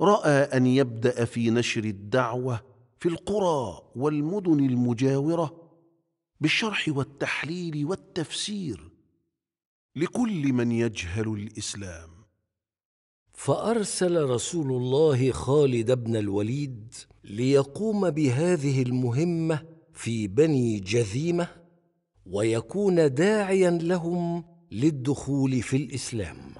راى ان يبدا في نشر الدعوه في القرى والمدن المجاوره بالشرح والتحليل والتفسير لكل من يجهل الاسلام فارسل رسول الله خالد بن الوليد ليقوم بهذه المهمه في بني جذيمه ويكون داعيا لهم للدخول في الاسلام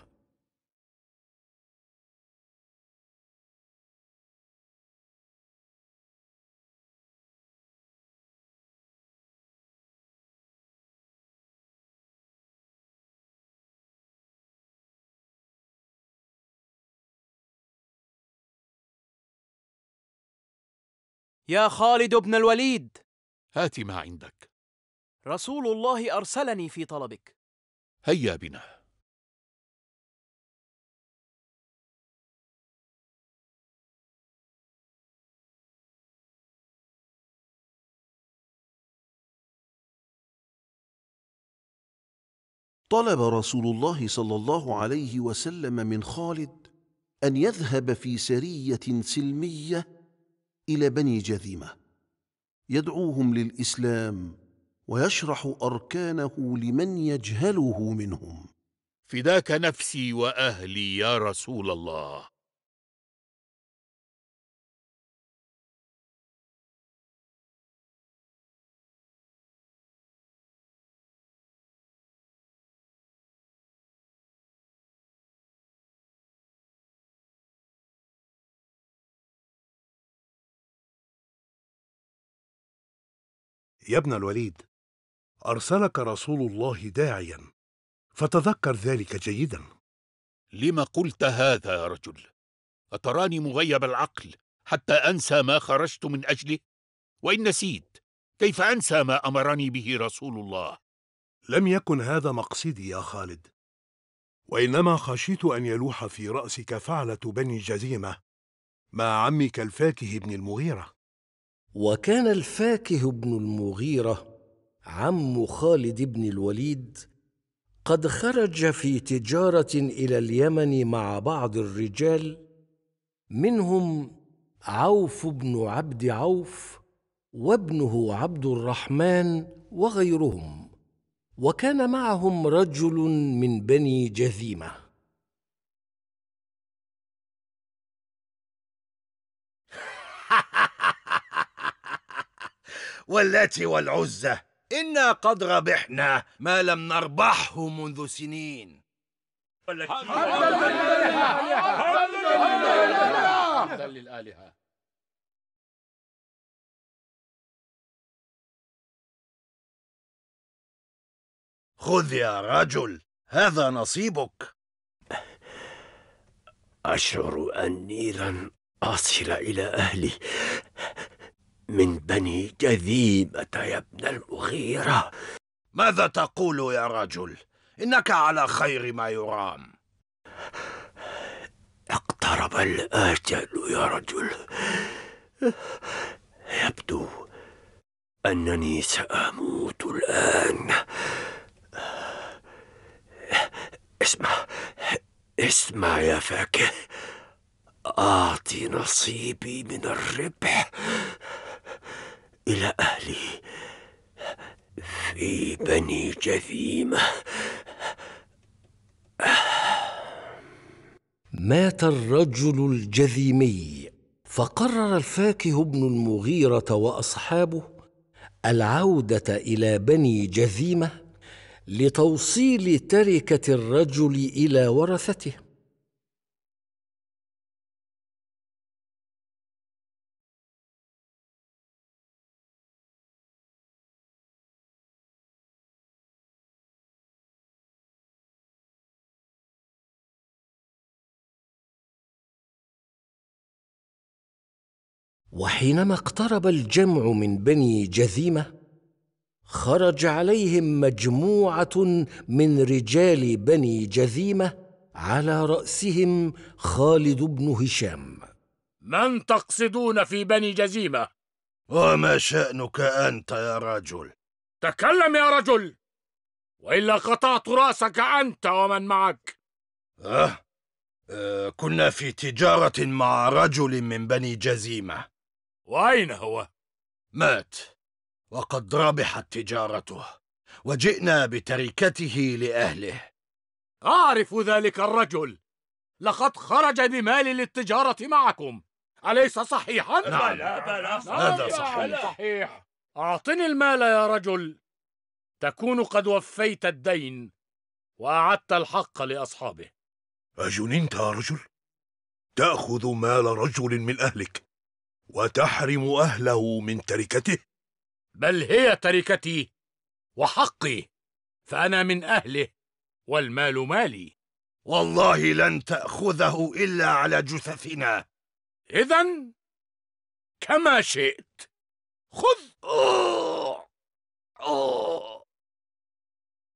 يا خالد بن الوليد هات ما عندك رسول الله أرسلني في طلبك هيا بنا طلب رسول الله صلى الله عليه وسلم من خالد ان يذهب في سريه سلميه الى بني جذيمه يدعوهم للاسلام ويشرح اركانه لمن يجهله منهم فداك نفسي واهلي يا رسول الله يا ابن الوليد أرسلك رسول الله داعيا فتذكر ذلك جيدا لم قلت هذا يا رجل أتراني مغيب العقل حتى أنسى ما خرجت من أجله وإن نسيت كيف أنسى ما أمرني به رسول الله لم يكن هذا مقصدي يا خالد وإنما خشيت أن يلوح في رأسك فعلة بني جزيمة مع عمك الفاكه بن المغيرة وكان الفاكه بن المغيرة عم خالد بن الوليد قد خرج في تجارة إلى اليمن مع بعض الرجال منهم عوف بن عبد عوف وابنه عبد الرحمن وغيرهم وكان معهم رجل من بني جذيمه واللات والعزة إنا قد ربحنا ما لم نربحه منذ سنين للآلهة خذ يا رجل هذا نصيبك أشعر أني لن أصل إلى أهلي من بني جذيبة يا ابن المغيرة ماذا تقول يا رجل؟ إنك على خير ما يرام اقترب الآجل يا رجل يبدو أنني سأموت الآن اسمع اسمع يا فاكه أعطي نصيبي من الربح إلى أهلي في بني جذيمة مات الرجل الجذيمي فقرر الفاكه بن المغيرة وأصحابه العودة إلى بني جذيمة لتوصيل تركة الرجل إلى ورثته وحينما اقترب الجمع من بني جذيمه خرج عليهم مجموعه من رجال بني جذيمه على راسهم خالد بن هشام من تقصدون في بني جزيمه وما شانك انت يا رجل تكلم يا رجل والا قطعت راسك انت ومن معك أه؟, أه كنا في تجاره مع رجل من بني جزيمه وأين هو؟ مات وقد ربحت تجارته وجئنا بتركته لأهله أعرف ذلك الرجل لقد خرج بمال للتجارة معكم أليس صحيحا؟ نعم لا بلى هذا صحيح أعطني المال يا رجل تكون قد وفيت الدين وأعدت الحق لأصحابه أجننت يا رجل؟ تأخذ مال رجل من أهلك وتحرم أهله من تركته بل هي تركتي وحقي فأنا من أهله والمال مالي والله لن تأخذه إلا على جثثنا إذا كما شئت خذ أوه. أوه.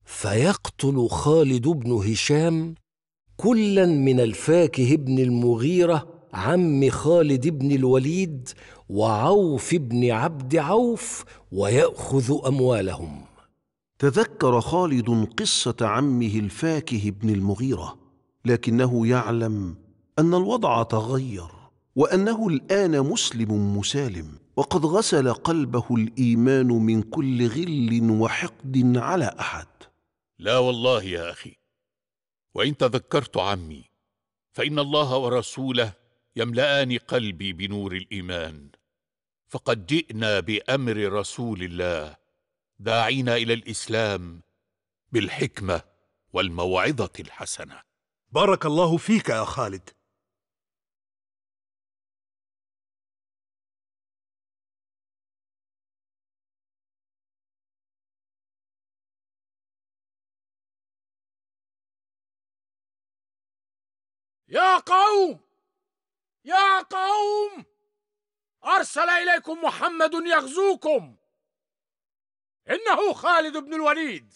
فيقتل خالد بن هشام كلا من الفاكه بن المغيرة عم خالد بن الوليد وعوف بن عبد عوف ويأخذ أموالهم تذكر خالد قصة عمه الفاكه بن المغيرة لكنه يعلم أن الوضع تغير وأنه الآن مسلم مسالم وقد غسل قلبه الإيمان من كل غل وحقد على أحد لا والله يا أخي وإن تذكرت عمي فإن الله ورسوله يملأان قلبي بنور الإيمان فقد جئنا بأمر رسول الله داعينا إلى الإسلام بالحكمة والموعظة الحسنة بارك الله فيك يا خالد يا قوم يا قوم أرسل إليكم محمد يغزوكم إنه خالد بن الوليد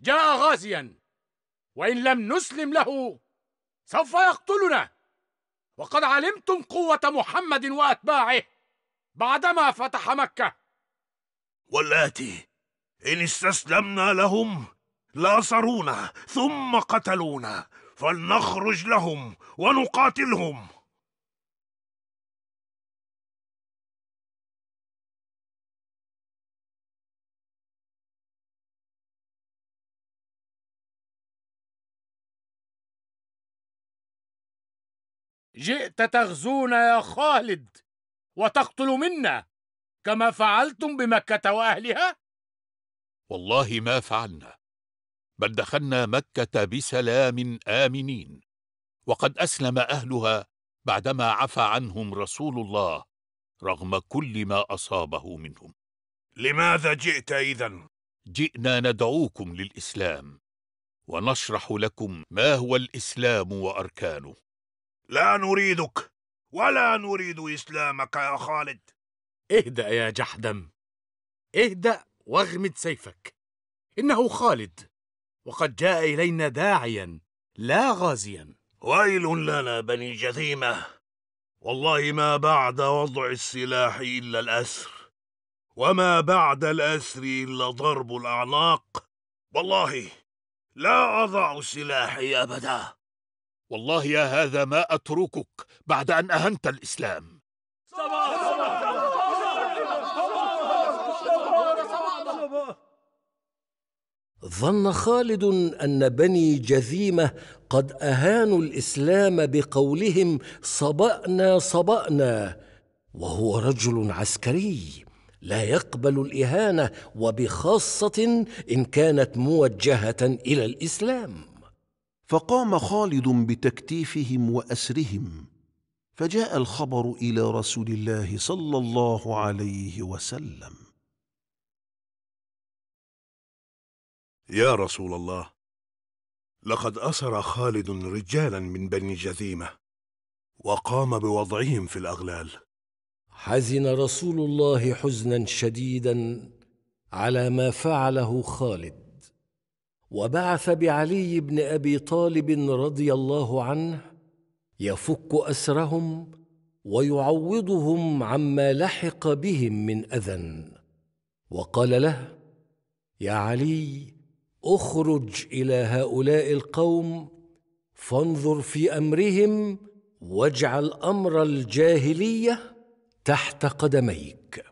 جاء غازيا وإن لم نسلم له سوف يقتلنا وقد علمتم قوة محمد وأتباعه بعدما فتح مكة والآتي إن استسلمنا لهم لاصرونا ثم قتلونا فلنخرج لهم ونقاتلهم جئت تغزونا يا خالد وتقتل منا كما فعلتم بمكة وأهلها؟ والله ما فعلنا بل دخلنا مكة بسلام آمنين وقد أسلم أهلها بعدما عفى عنهم رسول الله رغم كل ما أصابه منهم لماذا جئت إذا؟ جئنا ندعوكم للإسلام ونشرح لكم ما هو الإسلام وأركانه لا نريدك ولا نريد إسلامك يا خالد اهدأ يا جحدم اهدأ واغمد سيفك إنه خالد وقد جاء إلينا داعيا لا غازيا ويل لنا بني جثيمة والله ما بعد وضع السلاح إلا الأسر وما بعد الأسر إلا ضرب الأعناق والله لا أضع سلاحي أبدا والله يا هذا ما أتركك بعد أن أهنت الإسلام ظن خالد أن بني جذيمة قد أهانوا الإسلام بقولهم صبأنا صبأنا وهو رجل عسكري لا يقبل الإهانة وبخاصة إن كانت موجهة إلى الإسلام فقام خالد بتكتيفهم واسرهم فجاء الخبر الى رسول الله صلى الله عليه وسلم يا رسول الله لقد اسر خالد رجالا من بني جذيمه وقام بوضعهم في الاغلال حزن رسول الله حزنا شديدا على ما فعله خالد وبعث بعلي بن ابي طالب رضي الله عنه يفك اسرهم ويعوضهم عما لحق بهم من اذى وقال له يا علي اخرج الى هؤلاء القوم فانظر في امرهم واجعل امر الجاهليه تحت قدميك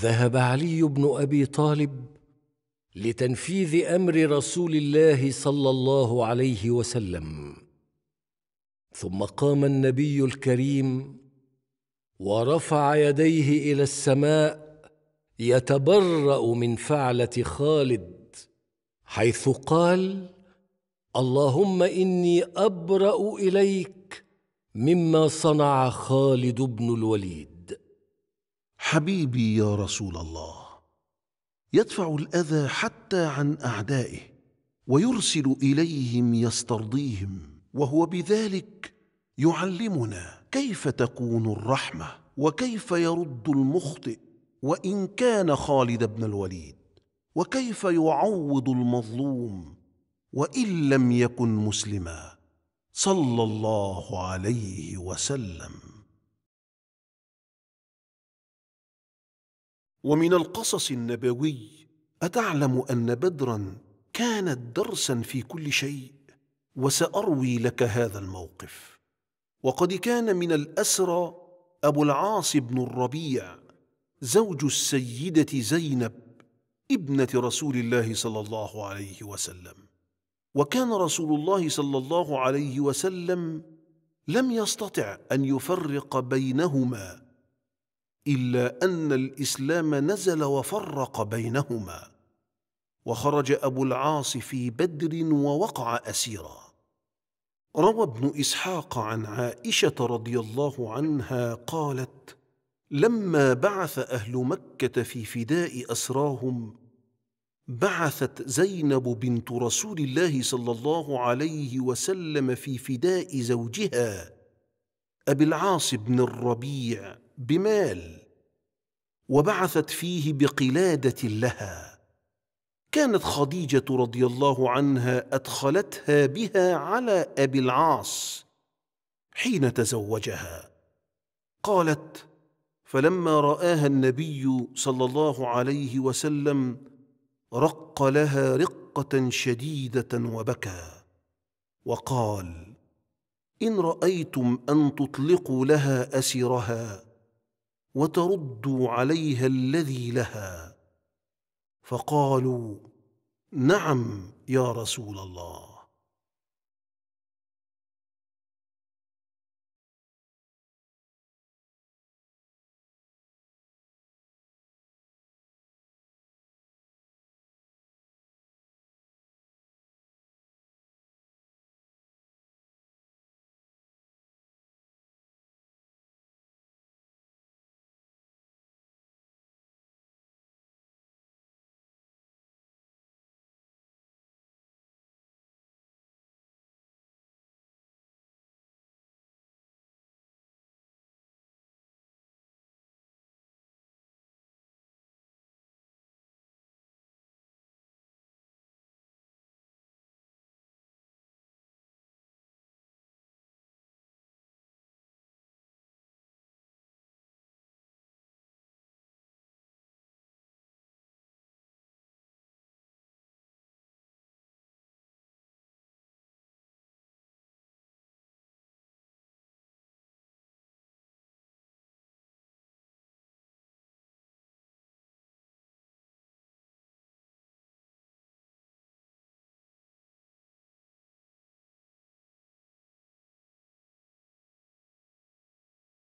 ذهب علي بن ابي طالب لتنفيذ امر رسول الله صلى الله عليه وسلم ثم قام النبي الكريم ورفع يديه الى السماء يتبرا من فعله خالد حيث قال اللهم اني ابرا اليك مما صنع خالد بن الوليد حبيبي يا رسول الله يدفع الاذى حتى عن اعدائه ويرسل اليهم يسترضيهم وهو بذلك يعلمنا كيف تكون الرحمه وكيف يرد المخطئ وان كان خالد بن الوليد وكيف يعوض المظلوم وان لم يكن مسلما صلى الله عليه وسلم ومن القصص النبوي اتعلم ان بدرا كانت درسا في كل شيء وساروي لك هذا الموقف وقد كان من الاسرى ابو العاص بن الربيع زوج السيده زينب ابنه رسول الله صلى الله عليه وسلم وكان رسول الله صلى الله عليه وسلم لم يستطع ان يفرق بينهما الا ان الاسلام نزل وفرق بينهما وخرج ابو العاص في بدر ووقع اسيرا روى ابن اسحاق عن عائشه رضي الله عنها قالت لما بعث اهل مكه في فداء اسراهم بعثت زينب بنت رسول الله صلى الله عليه وسلم في فداء زوجها ابي العاص بن الربيع بمال وبعثت فيه بقلاده لها كانت خديجه رضي الله عنها ادخلتها بها على ابي العاص حين تزوجها قالت فلما راها النبي صلى الله عليه وسلم رق لها رقه شديده وبكى وقال ان رايتم ان تطلقوا لها اسيرها وتردوا عليها الذي لها فقالوا نعم يا رسول الله